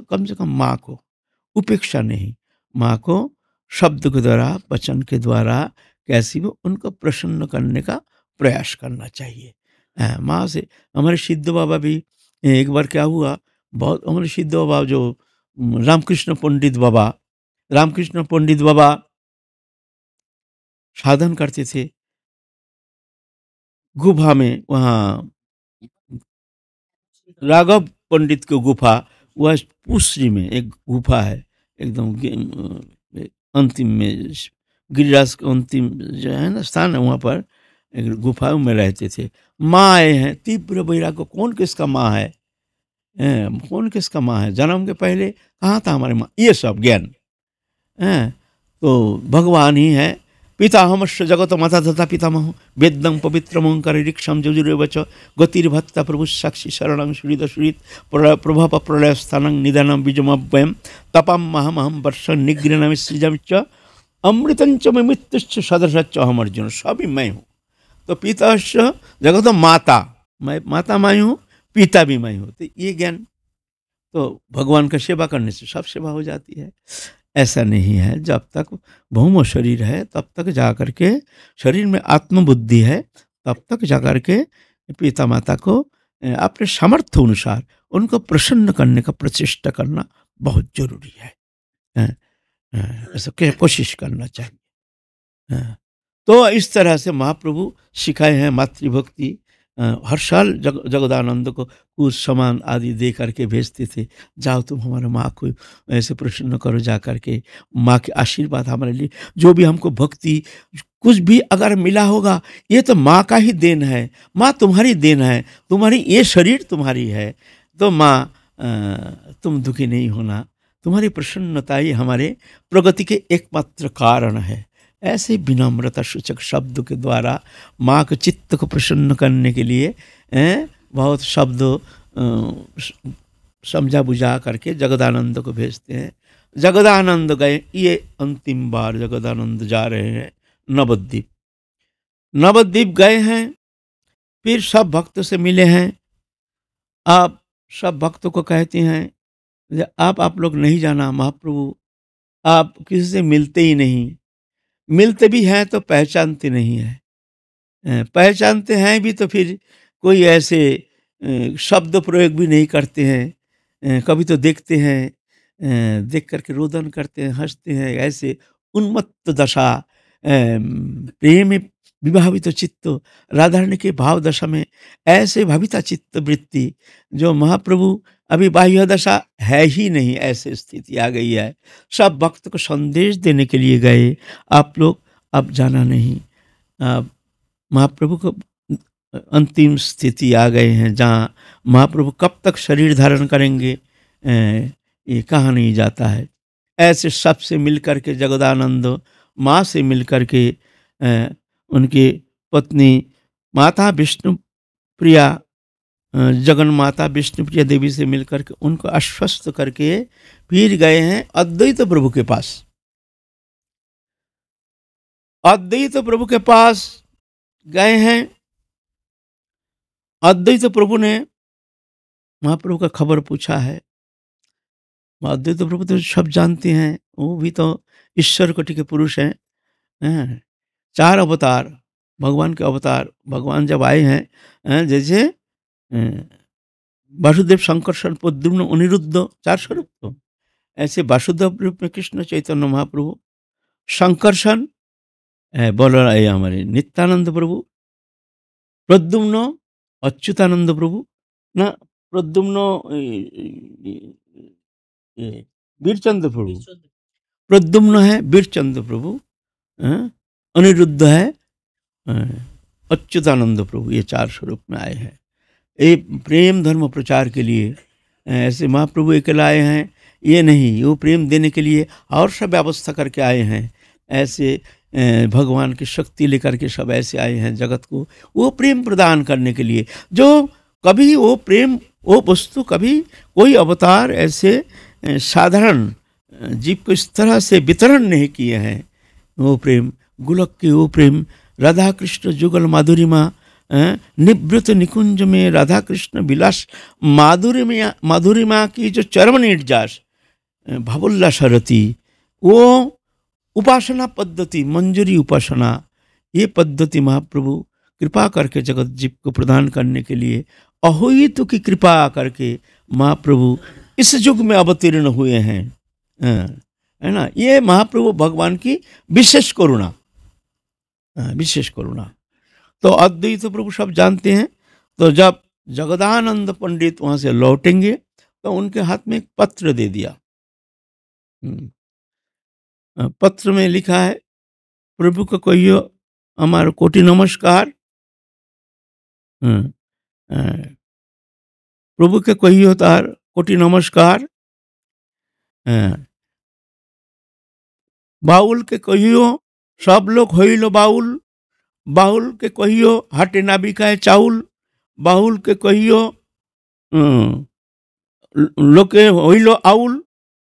कम से कम माँ को उपेक्षा नहीं माँ को शब्द के द्वारा वचन के द्वारा कैसी हो उनको प्रसन्न करने का प्रयास करना चाहिए माँ से हमारे सिद्ध बाबा भी एक बार क्या हुआ बहुत हमारे सिद्ध बाबा जो रामकृष्ण पंडित बाबा रामकृष्ण पंडित बाबा साधन करते थे गुफा में वहाँ राघव पंडित की गुफा वह पुश्री में एक गुफा है एकदम अंतिम में गिरिराज के अंतिम जो है ना स्थान है वहाँ पर गुफाओं में रहते थे माँ आए हैं तीव्र बैराग को कौन किसका माँ है कौन किसका माँ है जन्म के पहले कहाँ था हमारे माँ ये सब ज्ञान तो भगवान ही है पिता हमश्य जगत माता पिता मह वेदम पवित्रम मंकर ऋक्षम जजुरेवच गतिर्भत्त प्रभु साक्षी शरण सुहृद सुहृत प्रलय प्रभव प्रलय स्थान निधनम बीजमव्ययम तपम महमहम वर्ष निग्रह सृजम च अमृतंच मिमित्तश्च सदृशच्च हम अर्जुन सभी मैं हूँ तो पिता जगत माता मैं माता मैं हूँ पिता भी मैं हूँ तो ये ज्ञान तो भगवान का सेवा करने से सब सेवा हो जाती है ऐसा नहीं है जब तक भूम शरीर है तब तक जा कर के शरीर में आत्मबुद्धि है तब तक जा कर के पिता माता को अपने सामर्थ्य अनुसार उनको प्रसन्न करने का प्रचेष्टा करना बहुत जरूरी है हाँ, ऐसा कोशिश करना चाहिए हाँ, तो इस तरह से महाप्रभु सिखाए हैं मातृभक्ति हर साल जग जगदानंद को कुछ सामान आदि दे करके भेजते थे जाओ तुम हमारे माँ को ऐसे प्रसन्न करो जा करके माँ के आशीर्वाद हमारे लिए जो भी हमको भक्ति कुछ भी अगर मिला होगा ये तो माँ का ही देन है माँ तुम्हारी देन है तुम्हारी ये शरीर तुम्हारी है तो माँ तुम दुखी नहीं होना तुम्हारी प्रसन्नता ही हमारे प्रगति के एकमात्र कारण है ऐसे विनम्रता सूचक शब्द के द्वारा माँ के चित्त को प्रसन्न करने के लिए बहुत शब्द समझा बुझा करके जगदानंद को भेजते हैं जगदानंद गए ये अंतिम बार जगदानंद जा रहे हैं नवद्वीप नवद्वीप गए हैं फिर सब भक्त से मिले हैं आप सब भक्तों को कहते हैं आप आप लोग नहीं जाना महाप्रभु आप किसी से मिलते ही नहीं मिलते भी हैं तो पहचानते नहीं है पहचानते हैं भी तो फिर कोई ऐसे शब्द प्रयोग भी नहीं करते हैं कभी तो देखते हैं देख करके रोदन करते हैं हंसते हैं ऐसे उन्मत्त दशा प्रेम विभावित चित्त राधारणी के भाव दशा में ऐसे भविता चित्त वृत्ति जो महाप्रभु अभी बाह्य दशा है ही नहीं ऐसी स्थिति आ गई है सब भक्त को संदेश देने के लिए गए आप लोग अब जाना नहीं महाप्रभु को अंतिम स्थिति आ गए हैं जहाँ महाप्रभु कब तक शरीर धारण करेंगे ये कहा नहीं जाता है ऐसे सब से मिलकर के जगदानंद माँ से मिलकर के उनकी पत्नी माता विष्णु प्रिया जगन माता विष्णु प्रिया देवी से मिलकर के उनको आश्वस्त करके फिर गए हैं अद्वैत प्रभु के पास अद्वैत प्रभु के पास गए हैं अद्वैत प्रभु ने महाप्रभु का खबर पूछा है अद्वैत प्रभु तो सब जानते हैं वो भी तो ईश्वर कोटि के पुरुष हैं चार अवतार भगवान के अवतार भगवान जब आए हैं जैसे বাসুদেব শঙ্কর প্রদ্যুম্ন অনিরুদ্ধ চার স্বরূপ তো সে বাসুদেব রূপে কৃষ্ণ চৈতন্য মহাপ্রভু শঙ্করসন বলরায় আমার নিত্যানন্দ প্রভু প্রদ্যুম্ন অচ্যুতানন্দ প্রভু না প্রদ্যুম্ন বীরচন্দ্র প্রভু প্রদ্যুম্ন হ্যাঁ বীরচন্দ্র প্রভু अनिरुद्ध হ্যাঁ अच्युतानंद प्रभु এ চার স্বরূপ में আয় হ্যাঁ ये प्रेम धर्म प्रचार के लिए ऐसे महाप्रभु अकेले आए हैं ये नहीं वो प्रेम देने के लिए और सब व्यवस्था करके आए हैं ऐसे भगवान की शक्ति लेकर के सब ऐसे आए हैं जगत को वो प्रेम प्रदान करने के लिए जो कभी वो प्रेम वो वस्तु कभी कोई अवतार ऐसे साधारण जीव को इस तरह से वितरण नहीं किए हैं वो प्रेम गुलक के वो प्रेम राधा कृष्ण जुगल माधुरी माँ निवृत निकुंज में राधा कृष्ण विलास माधुरी में माधुरी माँ की जो चरम निर्जास भवुल्ला सरती वो उपासना पद्धति मंजूरी उपासना ये पद्धति महाप्रभु कृपा करके जगत जीव को प्रदान करने के लिए अहोत की कृपा करके महाप्रभु इस युग में अवतीर्ण हुए हैं है ना ये महाप्रभु भगवान की विशेष करुणा विशेष करुणा तो अद्वैत प्रभु सब जानते हैं तो जब जगदानंद पंडित वहां से लौटेंगे तो उनके हाथ में एक पत्र दे दिया हम्म। पत्र में लिखा है प्रभु को कहियो हमार कोटि नमस्कार हम्म। प्रभु के कहियो तार कोटि नमस्कार बाउल के कहियो सब लोग लो बाउल बाहुल के कहियो हटे ना बिकाए चाउल बाहुल के कहियो हम्म, लोके होइलो आउल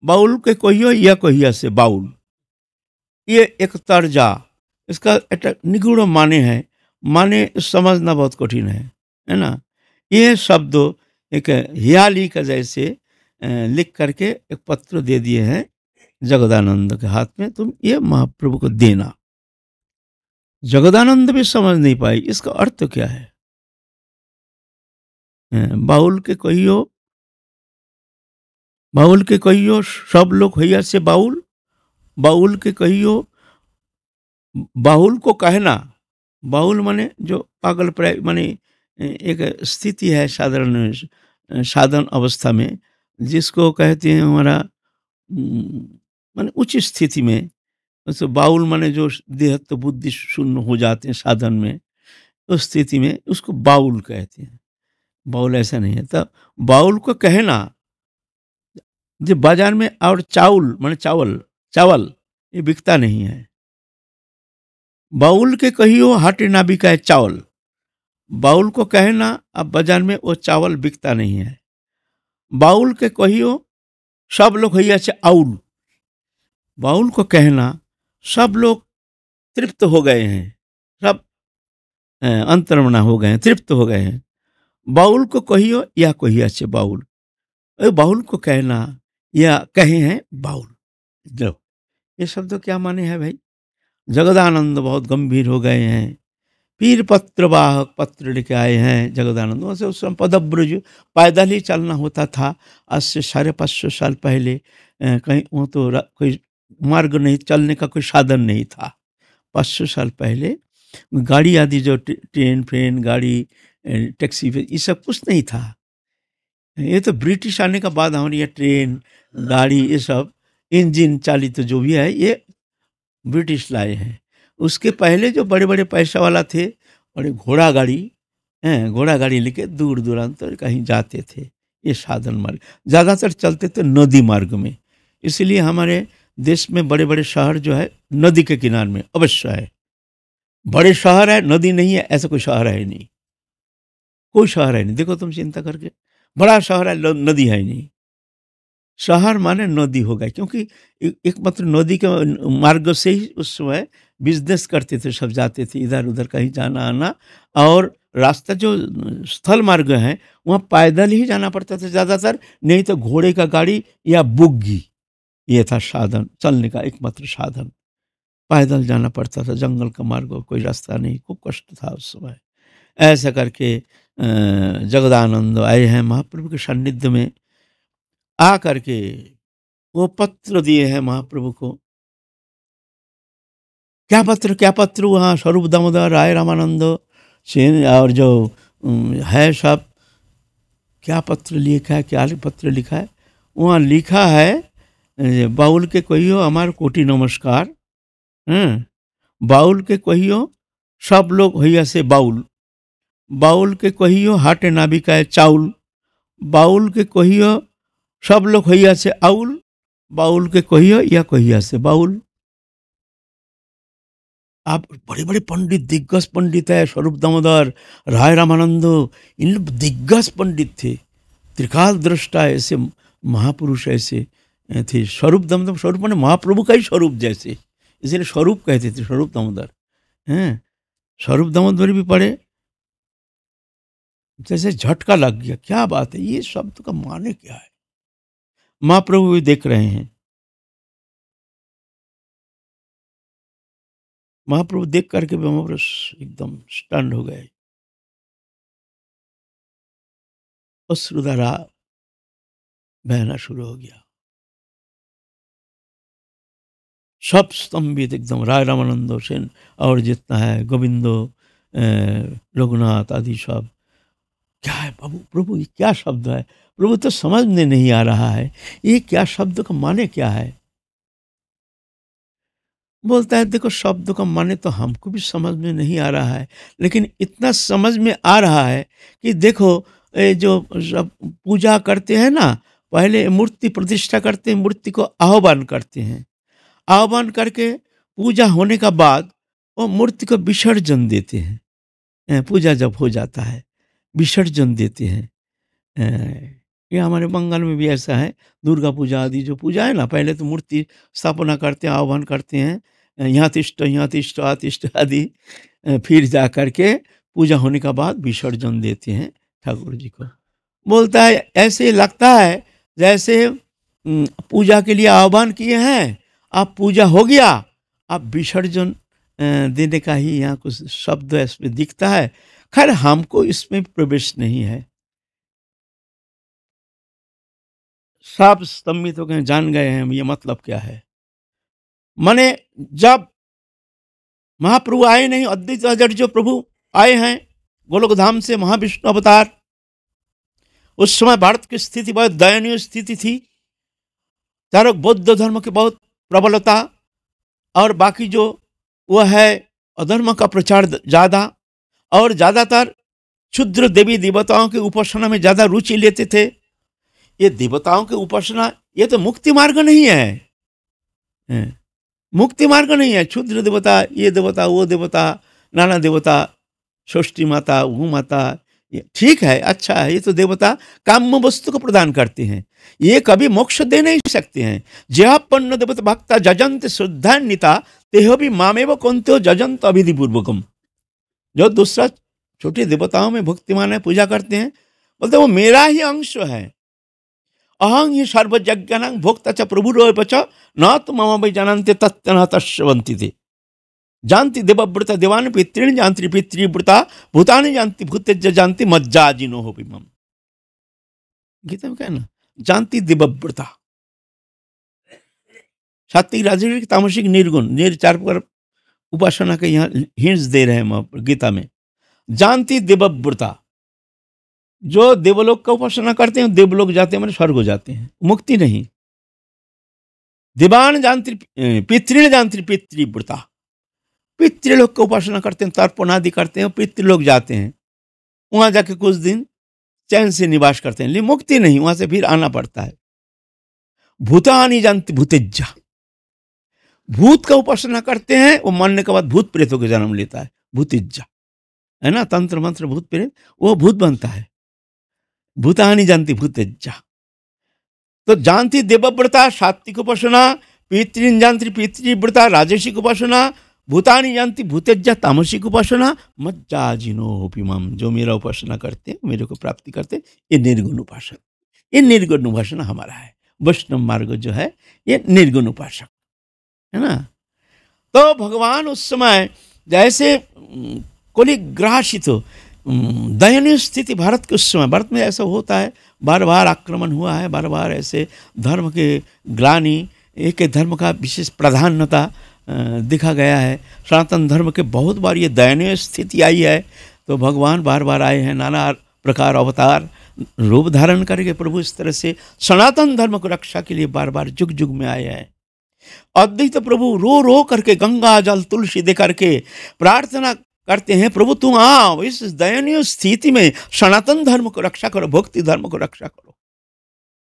बाउल के कहियो या कहिया से बाउल ये एक तर्जा इसका एक निगूढ़ माने है माने समझना बहुत कठिन है है ना ये शब्द एक हियाली का जैसे लिख करके एक पत्र दे दिए हैं जगदानंद के हाथ में तुम ये महाप्रभु को देना जगदानंद भी समझ नहीं पाई इसका अर्थ क्या है बाउल के कहियो बाउल के कहियो सब लोग हैया से बाउल बाउल के कहियो बाहुल को कहना बाहुल माने जो पागल प्राय माने एक स्थिति है साधारण साधन अवस्था में जिसको कहते हैं हमारा माने उच्च स्थिति में तो बाउल माने जो देहत्व बुद्धि शून्य हो जाते हैं साधन में उस स्थिति में उसको बाउल कहते हैं बाउल ऐसा नहीं है तो बाउल को कहना जो बाजार में और चावल माने चावल चावल ये बिकता नहीं है बाउल के कहियो हट ना बिका है चावल बाउल को कहना अब बाजार में वो चावल बिकता नहीं है बाउल के कहियो सब लोग हैया से आउल बाउल को कहना सब लोग तृप्त हो गए हैं सब अंतर्मना हो गए हैं तृप्त हो गए हैं बाउल को कहियो या कही अच्छे बाउल अरे बाउल को कहना या कहे हैं बाउल जो ये शब्द क्या माने हैं भाई जगदानंद बहुत गंभीर हो गए हैं पीर पत्र वाहक पत्र लेके आए हैं जगदानंद वैसे उस समय पदब्रज पैदल ही चलना होता था आज से साढ़े पाँच सौ साल पहले कहीं वो तो कोई मार्ग नहीं चलने का कोई साधन नहीं था पाँच सौ साल पहले गाड़ी आदि जो ट्रेन फ्रेन गाड़ी टैक्सी ये सब कुछ नहीं था ये तो ब्रिटिश आने का बाद हमारी यहाँ ट्रेन गाड़ी ये सब इंजन चालित तो जो भी है ये ब्रिटिश लाए हैं उसके पहले जो बड़े बड़े पैसा वाला थे बड़े घोड़ा गाड़ी हैं घोड़ा गाड़ी लेके दूर दूरांत तो कहीं जाते थे ये साधन मार्ग ज़्यादातर चलते थे नदी मार्ग में इसलिए हमारे देश में बड़े बड़े शहर जो है नदी के किनारे में अवश्य है बड़े शहर है नदी नहीं है ऐसा कोई शहर है नहीं कोई शहर है नहीं देखो तुम चिंता करके बड़ा शहर है नदी है नहीं शहर माने नदी हो गए क्योंकि एकमात्र नदी के मार्ग से ही उस समय बिजनेस करते थे सब जाते थे इधर उधर कहीं जाना आना और रास्ता जो स्थल मार्ग है वहाँ पैदल ही जाना पड़ता था ज़्यादातर नहीं तो घोड़े का गाड़ी या बुग्गी ये था साधन चलने का एकमात्र साधन पैदल जाना पड़ता था जंगल का मार्ग कोई रास्ता नहीं खूब कष्ट था उस समय ऐसा करके जगदानंद आए हैं महाप्रभु के सान्निध्य में आ करके वो पत्र दिए हैं महाप्रभु को क्या पत्र क्या पत्र वहाँ स्वरूप दामोदर राय रामानंद सेन और जो है सब क्या पत्र लिखा है क्या पत्र लिखा है वहाँ लिखा है বাউলকে কহিও আমার কোটি নমস্কার হ্যাঁ বাউলকে কহিও সব লোক হইয়াছে বাউল বাউলকে কহিও হাটে নাবিকায় চাউল বাউলকে কহিও সব লোক হইয়াছে আউল बाउल कहियो या कहिया से बाउल आप बड़े बड़े पंडित दिग्गज पंडित है स्वरूप दामोदर राय रामानंद इन दिग्गज पंडित थे त्रिकाल दृष्टा ऐसे महापुरुष ऐसे थे स्वरूप दमदम स्वरूप मैंने महाप्रभु का ही स्वरूप जैसे इसलिए स्वरूप कहते थे स्वरूप दामोदर हैं स्वरूप दामोदर भी पढ़े जैसे झटका लग गया क्या बात है ये शब्द का माने क्या है महाप्रभु भी देख रहे हैं महाप्रभु देख करके भी महाप्रभु एकदम स्टंड हो गए अश्रुधारा बहना शुरू हो गया सब स्तंभित एकदम राय रामानंद सेन और जितना है गोविंदो रघुनाथ आदि सब क्या है प्रभु प्रभु ये क्या शब्द है प्रभु तो समझ में नहीं आ रहा है ये क्या शब्द का माने क्या है बोलता है देखो शब्द का माने तो हमको भी समझ में नहीं आ रहा है लेकिन इतना समझ में आ रहा है कि देखो ये जो पूजा करते हैं ना पहले मूर्ति प्रतिष्ठा करते हैं मूर्ति को आह्वान करते हैं आह्वान करके पूजा होने का बाद वो मूर्ति को विसर्जन देते हैं पूजा जब हो जाता है विसर्जन देते हैं ये हमारे बंगाल में भी ऐसा है दुर्गा पूजा आदि जो पूजा है ना पहले तो मूर्ति स्थापना करते हैं आह्वान करते हैं यहाँ तिष्ट यहाँ तिष्ट आतिष्ट आदि फिर जा करके पूजा होने का बाद विसर्जन देते हैं ठाकुर जी को बोलता है ऐसे लगता है जैसे पूजा के लिए आह्वान किए हैं अब पूजा हो गया अब विसर्जन देने का ही यहाँ कुछ शब्द इसमें दिखता है खैर हमको इसमें प्रवेश नहीं है सब स्तंभित होकर जान गए हैं ये मतलब क्या है माने जब महाप्रभु आए नहीं अद्वित अजट जो प्रभु आए हैं गोलोकधाम से महाविष्णु अवतार उस समय भारत की स्थिति बहुत दयनीय स्थिति थी चारों बौद्ध धर्म के बहुत प्रबलता और बाकी जो वह है अधर्म का प्रचार ज़्यादा और ज़्यादातर क्षुद्र देवी देवताओं की उपासना में ज़्यादा रुचि लेते थे ये देवताओं की उपासना ये तो मुक्ति मार्ग नहीं है मुक्ति मार्ग नहीं है क्षुद्र देवता ये देवता वो देवता नाना देवता षष्ठी माता वो माता ठीक है अच्छा है ये तो देवता काम वस्तु को प्रदान करते हैं ये कभी मोक्ष दे नहीं सकते हैं जयापन्न देवता भक्ता जजंत श्रद्धान्विता तेह भी मामेव कौनते जजंत अभिधि पूर्वकम जो दूसरा छोटे देवताओं में भक्तिमान है पूजा करते हैं बोलते वो मेरा ही अंश है अहं ही सर्वज्ञान भोक्ता च प्रभु न तो मम भी जानते तत्व थे जानती देव देवव्रत देवान पितृण जानती पितृव्रता भूतान जानती भूत जानती मज्जा जी नो हो मम गीता में क्या ना जानती देवव्रता सात्विक राजनीतिक तामसिक निर्गुण निर चार पर उपासना के यहाँ हिंस दे रहे हैं गीता में जानती देव देवव्रता जो देवलोक का उपासना करते हैं देवलोक जाते हैं मैंने स्वर्ग जाते हैं मुक्ति नहीं दिवान जानती पितृण जानती पितृव्रता पितृलोक का उपासना करते हैं तर्पण आदि करते हैं पितृलोक जाते हैं वहाँ जाके कुछ दिन चैन से निवास करते हैं मुक्ति नहीं वहाँ से फिर आना पड़ता है भूतानी जानती भूतेज्जा भूत का उपासना करते हैं वो मरने के बाद भूत प्रेतों के जन्म लेता है भूतिज्जा है ना तंत्र मंत्र भूत प्रेत वो भूत बनता है भूतानी जानती भूतेज्जा तो जानती देवव्रता सात्विक उपासना पितृन जानती पितृव्रता राजसिक उपासना भूतानी जानती भूतेज्जा तामसिक उपासना मज्जा जिनो होपिमाम जो मेरा उपासना करते हैं मेरे को प्राप्ति करते ये निर्गुण उपासक ये निर्गुण उपासना हमारा है वैष्णव मार्ग जो है ये निर्गुण उपासक है ना तो भगवान उस समय जैसे कोलिग्रासित हो दयनीय स्थिति भारत के उस समय भारत में ऐसा होता है बार बार आक्रमण हुआ है बार बार ऐसे धर्म के ग्लानी एक धर्म का विशेष प्राधान्यता दिखा गया है सनातन धर्म के बहुत बार ये दयनीय स्थिति आई है तो भगवान बार बार आए हैं नाना प्रकार अवतार रूप धारण करके प्रभु इस तरह से सनातन धर्म को रक्षा के लिए बार बार जुग जुग में आए हैं अद्वित प्रभु रो रो करके गंगा जल तुलसी दे करके प्रार्थना करते हैं प्रभु तुम आओ इस दयनीय स्थिति में सनातन धर्म को रक्षा करो भक्ति धर्म को रक्षा करो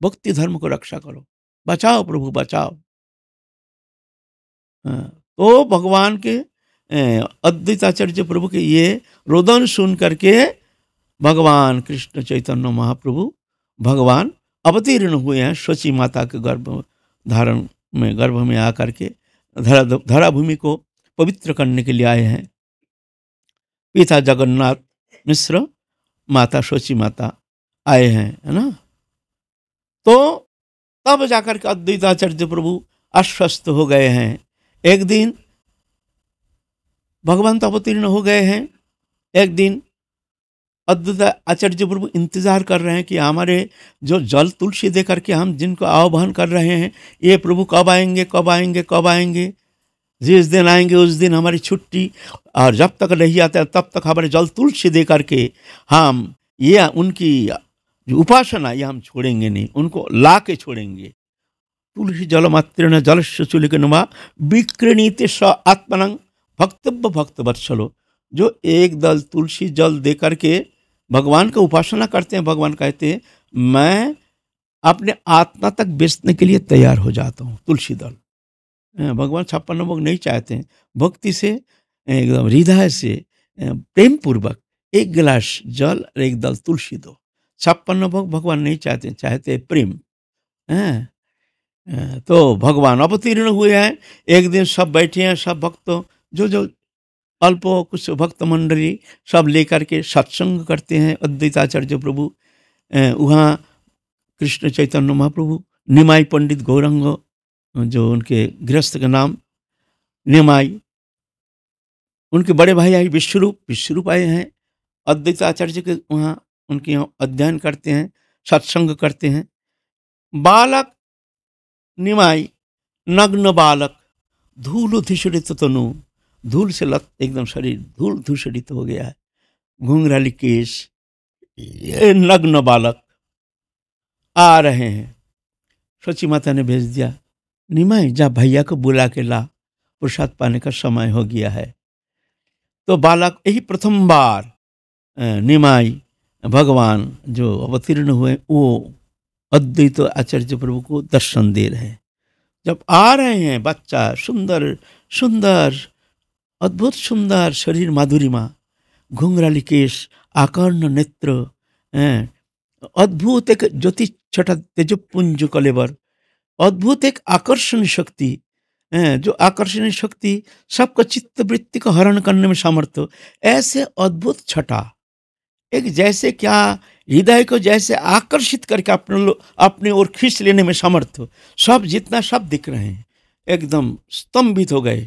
भक्ति धर्म को रक्षा करो बचाओ प्रभु बचाओ हाँ, तो भगवान के अद्वैताचार्य प्रभु के ये रोदन सुन करके भगवान कृष्ण चैतन्य महाप्रभु भगवान अवतीर्ण हुए हैं शची माता के गर्भ धारण में गर्भ में आकर के धरा धरा भूमि को पवित्र करने के लिए आए हैं पिता जगन्नाथ मिश्र माता शोची माता आए हैं है ना तो तब जाकर के अद्वैताचार्य प्रभु अस्वस्थ हो गए हैं एक दिन भगवंत तो अवतीर्ण हो गए हैं एक दिन अद्भुत आचार्य प्रभु इंतजार कर रहे हैं कि हमारे जो जल तुलसी दे करके हम जिनको आह्वान कर रहे हैं ये प्रभु कब आएंगे कब आएंगे कब आएंगे जिस दिन आएंगे उस दिन हमारी छुट्टी और जब तक नहीं आता है तब तक हमारे जल तुलसी दे करके हम ये उनकी उपासना ये हम छोड़ेंगे नहीं उनको ला के छोड़ेंगे तुलसी जलमात्रेण जलस्य चुलिकनुमा विक्रणीते स आत्मना भक्तव्य भक्त वत्सलो जो एक दल तुलसी जल दे करके भगवान का उपासना करते हैं भगवान कहते हैं मैं अपने आत्मा तक बेचने के लिए तैयार हो जाता हूँ तुलसी दल भगवान छप्पन भोग नहीं चाहते हैं भक्ति से एकदम हृदय से प्रेम पूर्वक एक गिलास जल और एक दल तुलसी दो छप्पन भोग भगवान नहीं चाहते चाहते प्रेम हैं तो भगवान अवतीर्ण हुए हैं एक दिन सब बैठे हैं सब भक्तों जो जो अल्प कुछ भक्त मंडली सब लेकर के सत्संग करते हैं अद्वैताचार्य प्रभु वहाँ कृष्ण चैतन्य महाप्रभु निमाई पंडित गौरंग जो उनके गृहस्थ का नाम निमाई उनके बड़े भाई आई विश्वरूप विश्वरूप आए हैं अद्वैताचार्य के वहाँ उनके यहाँ अध्ययन करते हैं सत्संग करते हैं बालक निमाई नग्न बालक धूल धूषरित तनु धूल से लत एकदम शरीर धूल धूषरित हो गया है घुंघराली केश ये नग्न बालक आ रहे हैं सची माता ने भेज दिया निमाई जा भैया को बुला के ला प्रसाद पाने का समय हो गया है तो बालक यही प्रथम बार निमाई भगवान जो अवतीर्ण हुए वो अद्वैत आचार्य प्रभु को दर्शन दे रहे हैं जब आ रहे हैं बच्चा सुंदर सुंदर अद्भुत सुंदर शरीर माधुरिमा घुंघराली केश आकर्ण नेत्र अद्भुत एक ज्योति छठा तेजपुंज कलेवर अद्भुत एक आकर्षण शक्ति जो आकर्षण शक्ति सबका चित्तवृत्ति को हरण करने में सामर्थ्य ऐसे अद्भुत छठा एक जैसे क्या हृदय को जैसे आकर्षित करके अपने अपने ओर खींच लेने में समर्थ हो सब जितना सब दिख रहे हैं एकदम स्तंभित हो गए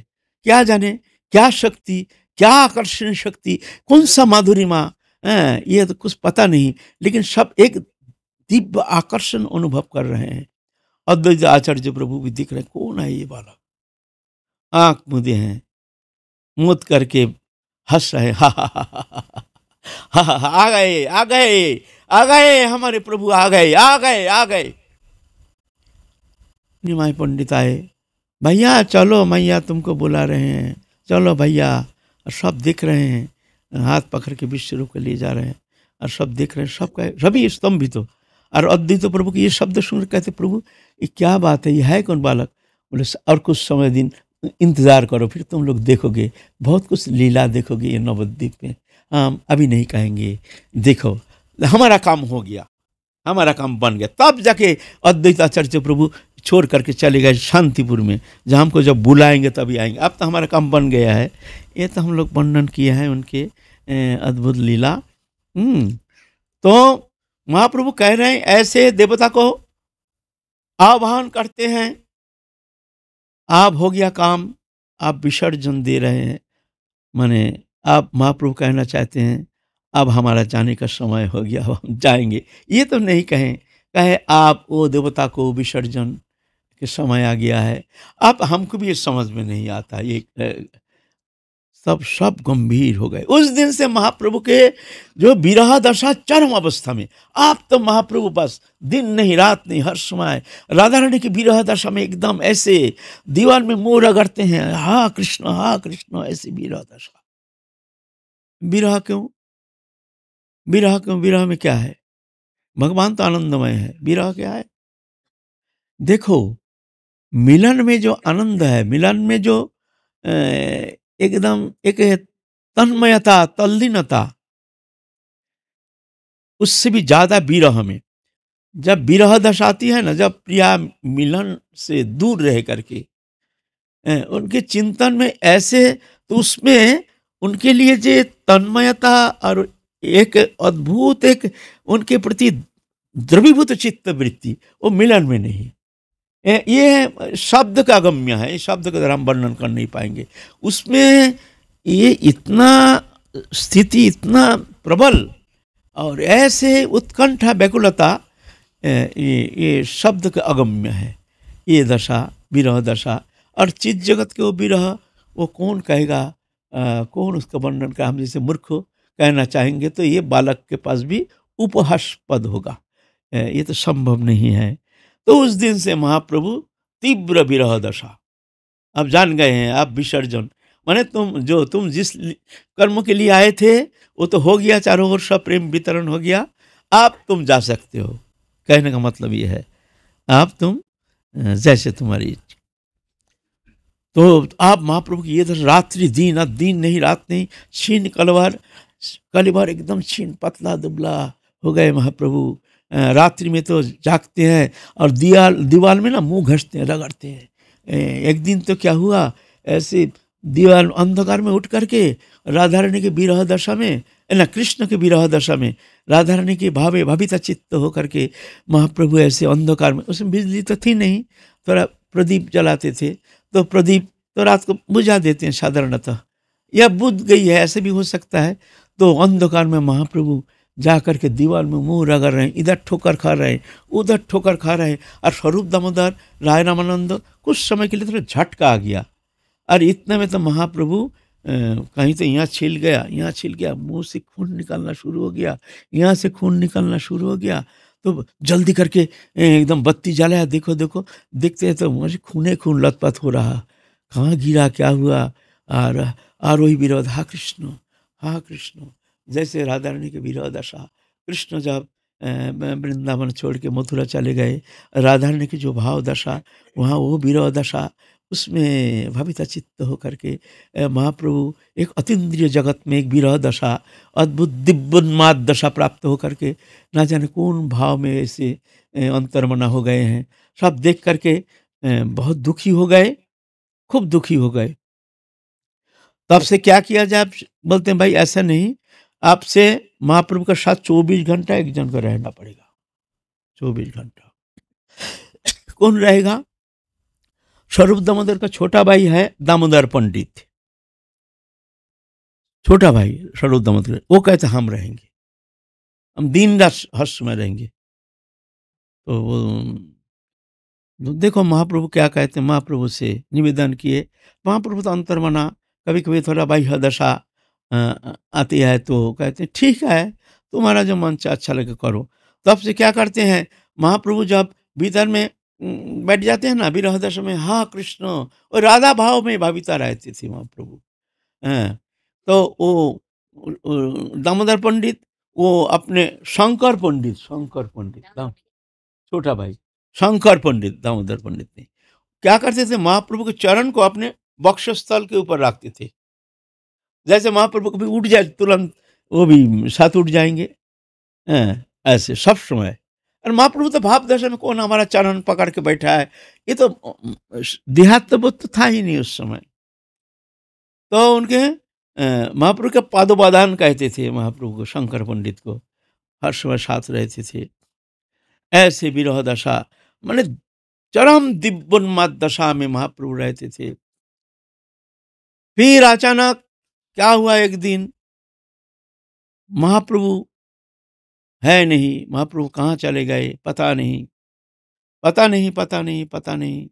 क्या जाने क्या शक्ति क्या आकर्षण शक्ति कौन सा माधुरी माँ ये तो कुछ पता नहीं लेकिन सब एक दिव्य आकर्षण अनुभव कर रहे हैं अद्वैत आचार्य प्रभु भी दिख रहे हैं कौन है ये बालक आंख मुदे हैं मुद करके हंस रहे हा हा हा हा हा हा, आ गए आ गए आ गए हमारे प्रभु आ गए आ गए आ गए निमाय पंडित आए भैया चलो मैया तुमको बुला रहे हैं चलो भैया सब दिख रहे हैं हाथ पकड़ के विश्व रूप के लिए जा रहे हैं और सब देख रहे हैं सब कहे सभी स्तंभित हो और अद्वित तो प्रभु की ये शब्द सुनकर कहते प्रभु ये क्या बात है ये है कौन बालक बोले और कुछ समय दिन इंतजार करो फिर तुम लोग देखोगे बहुत कुछ लीला देखोगे ये नवद्वीप में हम अभी नहीं कहेंगे देखो हमारा काम हो गया हमारा काम बन गया तब जाके अद्वैत आचार्य प्रभु छोड़ करके चले गए शांतिपुर में जहाँ हमको जब बुलाएंगे तभी आएंगे अब तो हमारा काम बन गया है ये तो हम लोग वर्णन किए हैं उनके अद्भुत लीला हम्म, तो महाप्रभु कह रहे हैं ऐसे देवता को आह्वान करते हैं आप हो गया काम आप विसर्जन दे रहे हैं माने आप महाप्रभु कहना चाहते हैं अब हमारा जाने का समय हो गया अब हम जाएंगे ये तो नहीं कहें कहे आप वो देवता को विसर्जन के समय आ गया है अब हमको भी ये समझ में नहीं आता ये सब सब गंभीर हो गए उस दिन से महाप्रभु के जो विरह दशा चरम अवस्था में आप तो महाप्रभु बस दिन नहीं रात नहीं हर समय राधा रानी की विरह दशा में एकदम ऐसे दीवार में मोह रगड़ते हैं हा कृष्ण हा कृष्ण ऐसी विरह दशा विरह क्यों विरह क्यों विरह में क्या है भगवान तो आनंदमय है विरह क्या है देखो मिलन में जो आनंद है मिलन में जो एकदम एक तन्मयता तल्लीनता उससे भी ज्यादा विरह में जब विरह दशाती है ना जब प्रिया मिलन से दूर रह करके उनके चिंतन में ऐसे तो उसमें उनके लिए जे तन्मयता और एक अद्भुत एक उनके प्रति द्रवीभूत चित्त वृत्ति वो मिलन में नहीं ये शब्द का गम्य है शब्द का हम वर्णन कर नहीं पाएंगे उसमें ये इतना स्थिति इतना प्रबल और ऐसे उत्कंठा व्याकुलता ये ये शब्द का अगम्य है ये दशा विरह दशा और चित जगत के वो विरह वो कौन कहेगा कौन उसका वर्णन का हम जैसे मूर्ख कहना चाहेंगे तो ये बालक के पास भी पद होगा ये तो संभव नहीं है तो उस दिन से महाप्रभु तीव्र विरह दशा आप जान गए हैं आप विसर्जन माने तुम जो तुम जिस कर्म के लिए आए थे वो तो हो गया चारों ओर सब प्रेम वितरण हो गया आप तुम जा सकते हो कहने का मतलब ये है आप तुम जैसे तुम्हारी तो आप महाप्रभु की ये दर्शन रात्रि दिन अब दिन नहीं रात नहीं छीन कलवार कलवार एकदम छीन पतला दुबला हो गए महाप्रभु रात्रि में तो जागते हैं और दीवार दीवार में ना मुंह घसते हैं रगड़ते हैं एक दिन तो क्या हुआ ऐसे दीवार अंधकार में उठ करके राधा रानी के विरह दशा में ना कृष्ण के विरह दशा में राधा रानी के भावे भविता चित्त होकर के महाप्रभु ऐसे अंधकार में उसमें बिजली तो थी नहीं थोड़ा प्रदीप जलाते थे तो प्रदीप तो रात को बुझा देते हैं साधारणतः या बुध गई है ऐसे भी हो सकता है तो अंधकार में महाप्रभु जा कर के दीवार में मुंह रगड़ रहे हैं इधर ठोकर खा रहे हैं उधर ठोकर खा रहे हैं और स्वरूप दामोदर राय रामानंद कुछ समय के लिए थोड़ा झटका आ गया और इतने में तो महाप्रभु कहीं तो यहाँ छिल गया यहाँ छिल गया मुंह से खून निकालना शुरू हो गया यहाँ से खून निकालना शुरू हो गया तो जल्दी करके एकदम बत्ती जलाया देखो देखो देखते हैं तो मुझे खूने खून लतपत हो रहा कहाँ गिरा क्या हुआ आर आरोही विरोध हा कृष्ण हा कृष्ण जैसे राधा रानी के विरोध आशा कृष्ण जब वृंदावन छोड़ के मथुरा चले गए राधा रानी की जो भाव दशा वहाँ वो विरोध दशा उसमें भाविता चित्त होकर के महाप्रभु एक अतीन्द्रिय जगत में एक विरह दशा अद्भुत दिव्योन्माद दशा प्राप्त होकर के ना जाने कौन भाव में ऐसे अंतर्मना हो गए हैं सब देख करके बहुत दुखी हो गए खूब दुखी हो गए तो आपसे क्या किया जाए आप बोलते हैं भाई ऐसा नहीं आपसे महाप्रभु के साथ चौबीस घंटा एक जन का रहना पड़ेगा चौबीस घंटा कौन रहेगा स्वरूप दामोदर का छोटा भाई है दामोदर पंडित छोटा भाई स्वरूप दामोदर वो कहते हम रहेंगे हम दिन रात हर्ष में रहेंगे तो वो तो देखो महाप्रभु क्या कहते हैं महाप्रभु से निवेदन किए महाप्रभु तो अंतर मना कभी कभी थोड़ा बाह्य दशा आती है तो कहते हैं ठीक है तुम्हारा जो मन अच्छा लगे करो तब तो से क्या करते हैं महाप्रभु जब भीतर में बैठ जाते हैं ना विरह दशा में हाँ कृष्ण और राधा भाव में भाविता रहती थी वहाँ प्रभु हैं तो वो दामोदर पंडित वो अपने शंकर पंडित शंकर पंडित छोटा भाई शंकर पंडित दामोदर पंडित ने क्या करते थे महाप्रभु के चरण को अपने बक्षस्थल के ऊपर रखते थे जैसे महाप्रभु कभी उठ जाए तुरंत वो भी साथ उठ जाएंगे ऐसे सब समय और महाप्रभु तो भाप दशा में कौन हमारा चरण पकड़ के बैठा है ये तो देहात तो तो था ही नहीं उस समय तो उनके महाप्रभु के पादोपादान कहते थे महाप्रभु को शंकर पंडित को हर समय साथ रहते थे ऐसे विरोह दशा मैंने चरम दिव्योन्माद दशा में महाप्रभु रहते थे फिर अचानक क्या हुआ एक दिन महाप्रभु है नहीं महाप्रभु कहाँ चले गए पता नहीं पता नहीं पता नहीं पता नहीं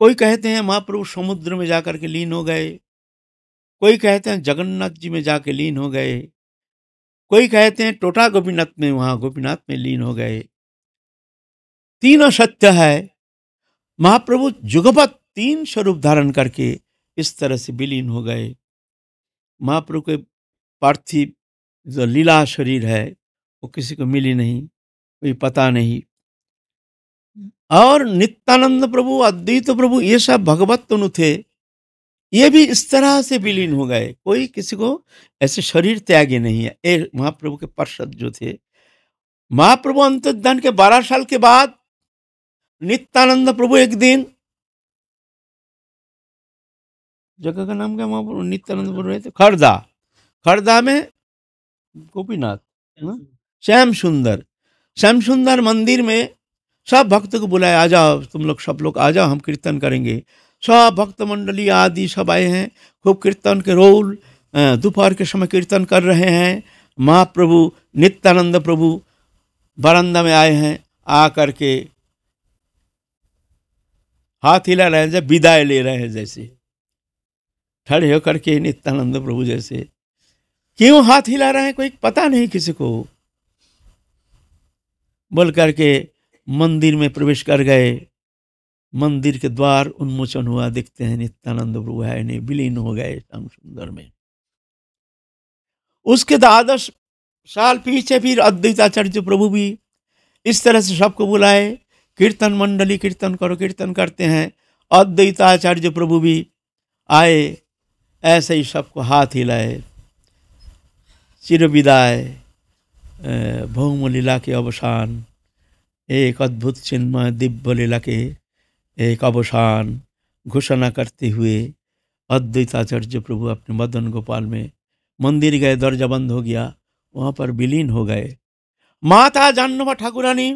कोई कहते हैं महाप्रभु समुद्र में जाकर के लीन हो गए कोई कहते हैं जगन्नाथ जी में जाके लीन हो गए कोई कहते हैं टोटा गोपीनाथ में वहां गोपीनाथ में लीन हो गए तीनों सत्य है महाप्रभु जुगपत तीन स्वरूप धारण करके इस तरह से विलीन हो गए महाप्रभु के पार्थिव जो लीला शरीर है वो किसी को मिली नहीं कोई पता नहीं और नित्यानंद प्रभु अद्वित प्रभु ये सब भगवत तनु थे ये भी इस तरह से विलीन हो गए कोई किसी को ऐसे शरीर त्यागे नहीं है ये महाप्रभु के पार्षद जो थे महाप्रभु अंतर्धान के बारह साल के बाद नित्यानंद प्रभु एक दिन जगह का नाम क्या महाप्रभु नित्यानंद प्रभु थे खरदा हरदा में गोपीनाथ श्याम सुंदर श्याम सुंदर मंदिर में सब भक्त को बुलाए आ जाओ तुम लोग सब लोग आ जाओ हम कीर्तन करेंगे सब भक्त मंडली आदि सब आए हैं खूब कीर्तन के रोल दोपहर के समय कीर्तन कर रहे हैं महाप्रभु नित्यानंद प्रभु बरंदा में आए हैं आ करके हाथ हिला रहे हैं जब विदाई ले रहे हैं जैसे खड़े होकर के नित्यानंद प्रभु जैसे क्यों हाथ हिला रहे हैं कोई पता नहीं किसी को बोल करके मंदिर में प्रवेश कर गए मंदिर के द्वार उन्मोचन हुआ देखते हैं नित्यानंद है नहीं विलीन हो गए श्याम सुंदर में उसके द्वादश साल पीछे फिर अद्वैताचार्य प्रभु भी इस तरह से सबको बुलाए कीर्तन मंडली कीर्तन करो कीर्तन करते हैं अद्वैताचार्य प्रभु भी आए ऐसे ही सबको हाथ हिलाए चिर विदाय भौम लीला के अवसान एक अद्भुत चिन्मय दिव्य लीला के एक अवसान घोषणा करते हुए अद्वैताचार्य प्रभु अपने मदन गोपाल में मंदिर गए दर्जा बंद हो गया वहाँ पर विलीन हो गए माता जानवा ठाकुरानी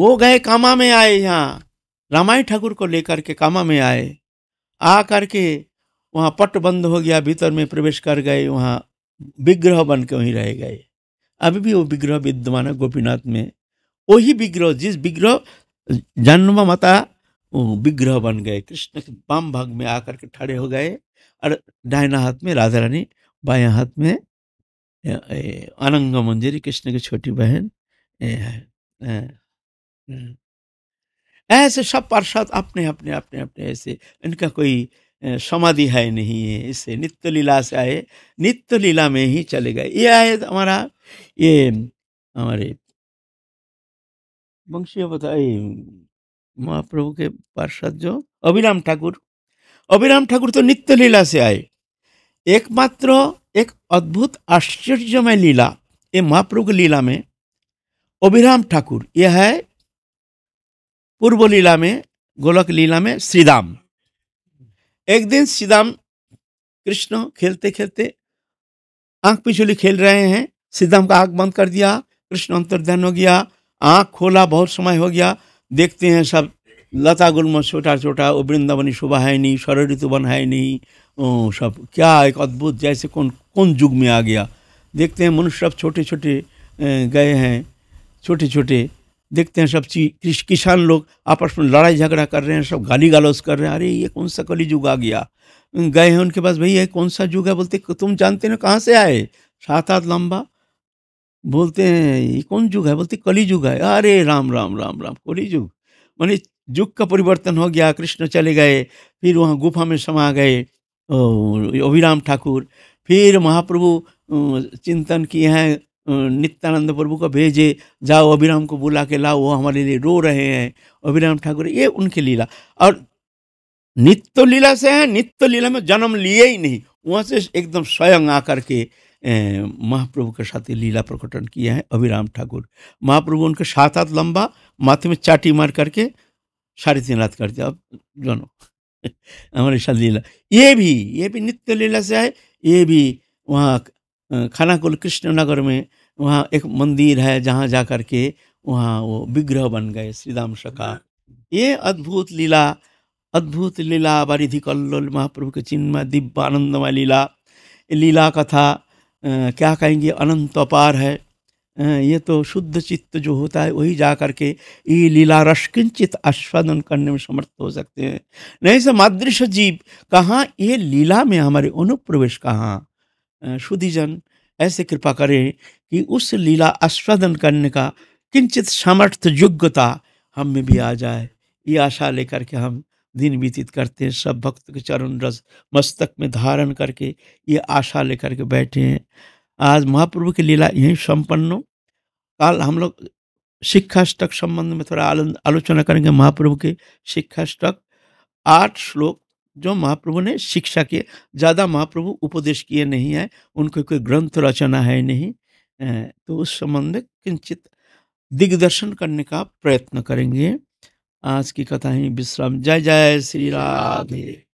वो गए कामा में आए यहाँ रामायण ठाकुर को लेकर के कामा में आए आ करके वहाँ पट बंद हो गया भीतर में प्रवेश कर गए वहाँ विग्रह बन के वहीं रह गए अभी भी वो विग्रह विद्यमान है गोपीनाथ में वही विग्रह जिस विग्रह जन्म माता विग्रह बन गए कृष्ण के बाम भाग में आकर के ठड़े हो गए और डायना हाथ में राधा रानी बाया हाथ में अनंग मंजरी कृष्ण की छोटी बहन हम्म। ऐसे सब पार्षद अपने अपने अपने अपने ऐसे इनका कोई समाधि है नहीं है इससे नित्य लीला से आए नित्य लीला में ही चले गए ये आए हमारा ये हमारे वंशी बताए महाप्रभु के पार्षद जो अभिराम ठाकुर अभिराम ठाकुर तो नित्य लीला से आए एकमात्र एक अद्भुत आश्चर्यमय लीला ये महाप्रभु की लीला में अभिराम ठाकुर यह है पूर्व लीला में गोलक लीला में श्रीराम एक दिन श्री राम कृष्ण खेलते खेलते आंख पिछुली खेल रहे हैं सीधाम का आंख बंद कर दिया कृष्ण अंतर्ध्यान हो गया आंख खोला बहुत समय हो गया देखते हैं सब लता गुलम छोटा छोटा वो वृंदावनी शोभा है नहीं शर ऋतुवन है नहीं ओ, सब क्या एक अद्भुत जैसे कौन कौन युग में आ गया देखते हैं मनुष्य सब छोटे छोटे गए हैं छोटे छोटे देखते हैं सब चीज किसान लोग आपस में लड़ाई झगड़ा कर रहे हैं सब गाली गालोज कर रहे हैं अरे ये कौन सा कली युग आ गया गए हैं उनके पास भैया कौन सा युग है बोलते तुम जानते ना कहाँ से आए सात आत लंबा बोलते हैं ये कौन युग है बोलते कली युग है अरे राम राम राम राम कली युग मैंने युग का परिवर्तन हो गया कृष्ण चले गए फिर वहाँ गुफा में समा गए अभिराम ठाकुर फिर महाप्रभु चिंतन किए हैं नित्यानंद प्रभु को भेजे जाओ अभिराम को बुला के लाओ वो हमारे लिए रो रहे हैं अभिराम ठाकुर ये उनकी लीला और नित्य लीला से है नित्य लीला में जन्म लिए ही नहीं वहाँ से एकदम स्वयं आकर के महाप्रभु के साथ लीला प्रकटन किया है अभिराम ठाकुर महाप्रभु उनके साथ हाथ लंबा माथे में चाटी मार करके साढ़े तीन रात करते अब जनो हमारे साथ लीला ये भी ये भी नित्य लीला से है ये भी वहाँ खानाकुल कृष्णनगर में वहाँ एक मंदिर है जहाँ जा कर के वहाँ वो विग्रह बन गए श्री राम सखा ये अद्भुत लीला अद्भुत लीला बारिधि कल्लोल महाप्रभु के चिन्ह दिव्य आनंदमय लीला लीला कथा क्या कहेंगे अनंत अपार है ये तो शुद्ध चित्त जो होता है वही जा करके ये लीला रस किंचित आस्वादन करने में समर्थ हो सकते हैं नहीं से मादृश जीव कहाँ ये लीला में हमारे अनुप्रवेश कहाँ सुधीजन ऐसे कृपा करें कि उस लीला आस्वादन करने का किंचित सामर्थ्य योग्यता हम में भी आ जाए ये आशा लेकर के हम दिन व्यतीत करते हैं सब भक्त के चरण रस मस्तक में धारण करके ये आशा लेकर के बैठे हैं आज महाप्रभु की लीला यहीं संपन्न हो कल हम लोग शिक्षा संबंध में थोड़ा आलोचना करेंगे महाप्रभु के शिक्षाष्टक आठ श्लोक जो महाप्रभु ने शिक्षा किए ज़्यादा महाप्रभु उपदेश किए नहीं है उनको कोई ग्रंथ रचना है नहीं तो उस संबंध किंचित दिग्दर्शन करने का प्रयत्न करेंगे आज की कथा ही विश्राम जय जय श्री राधे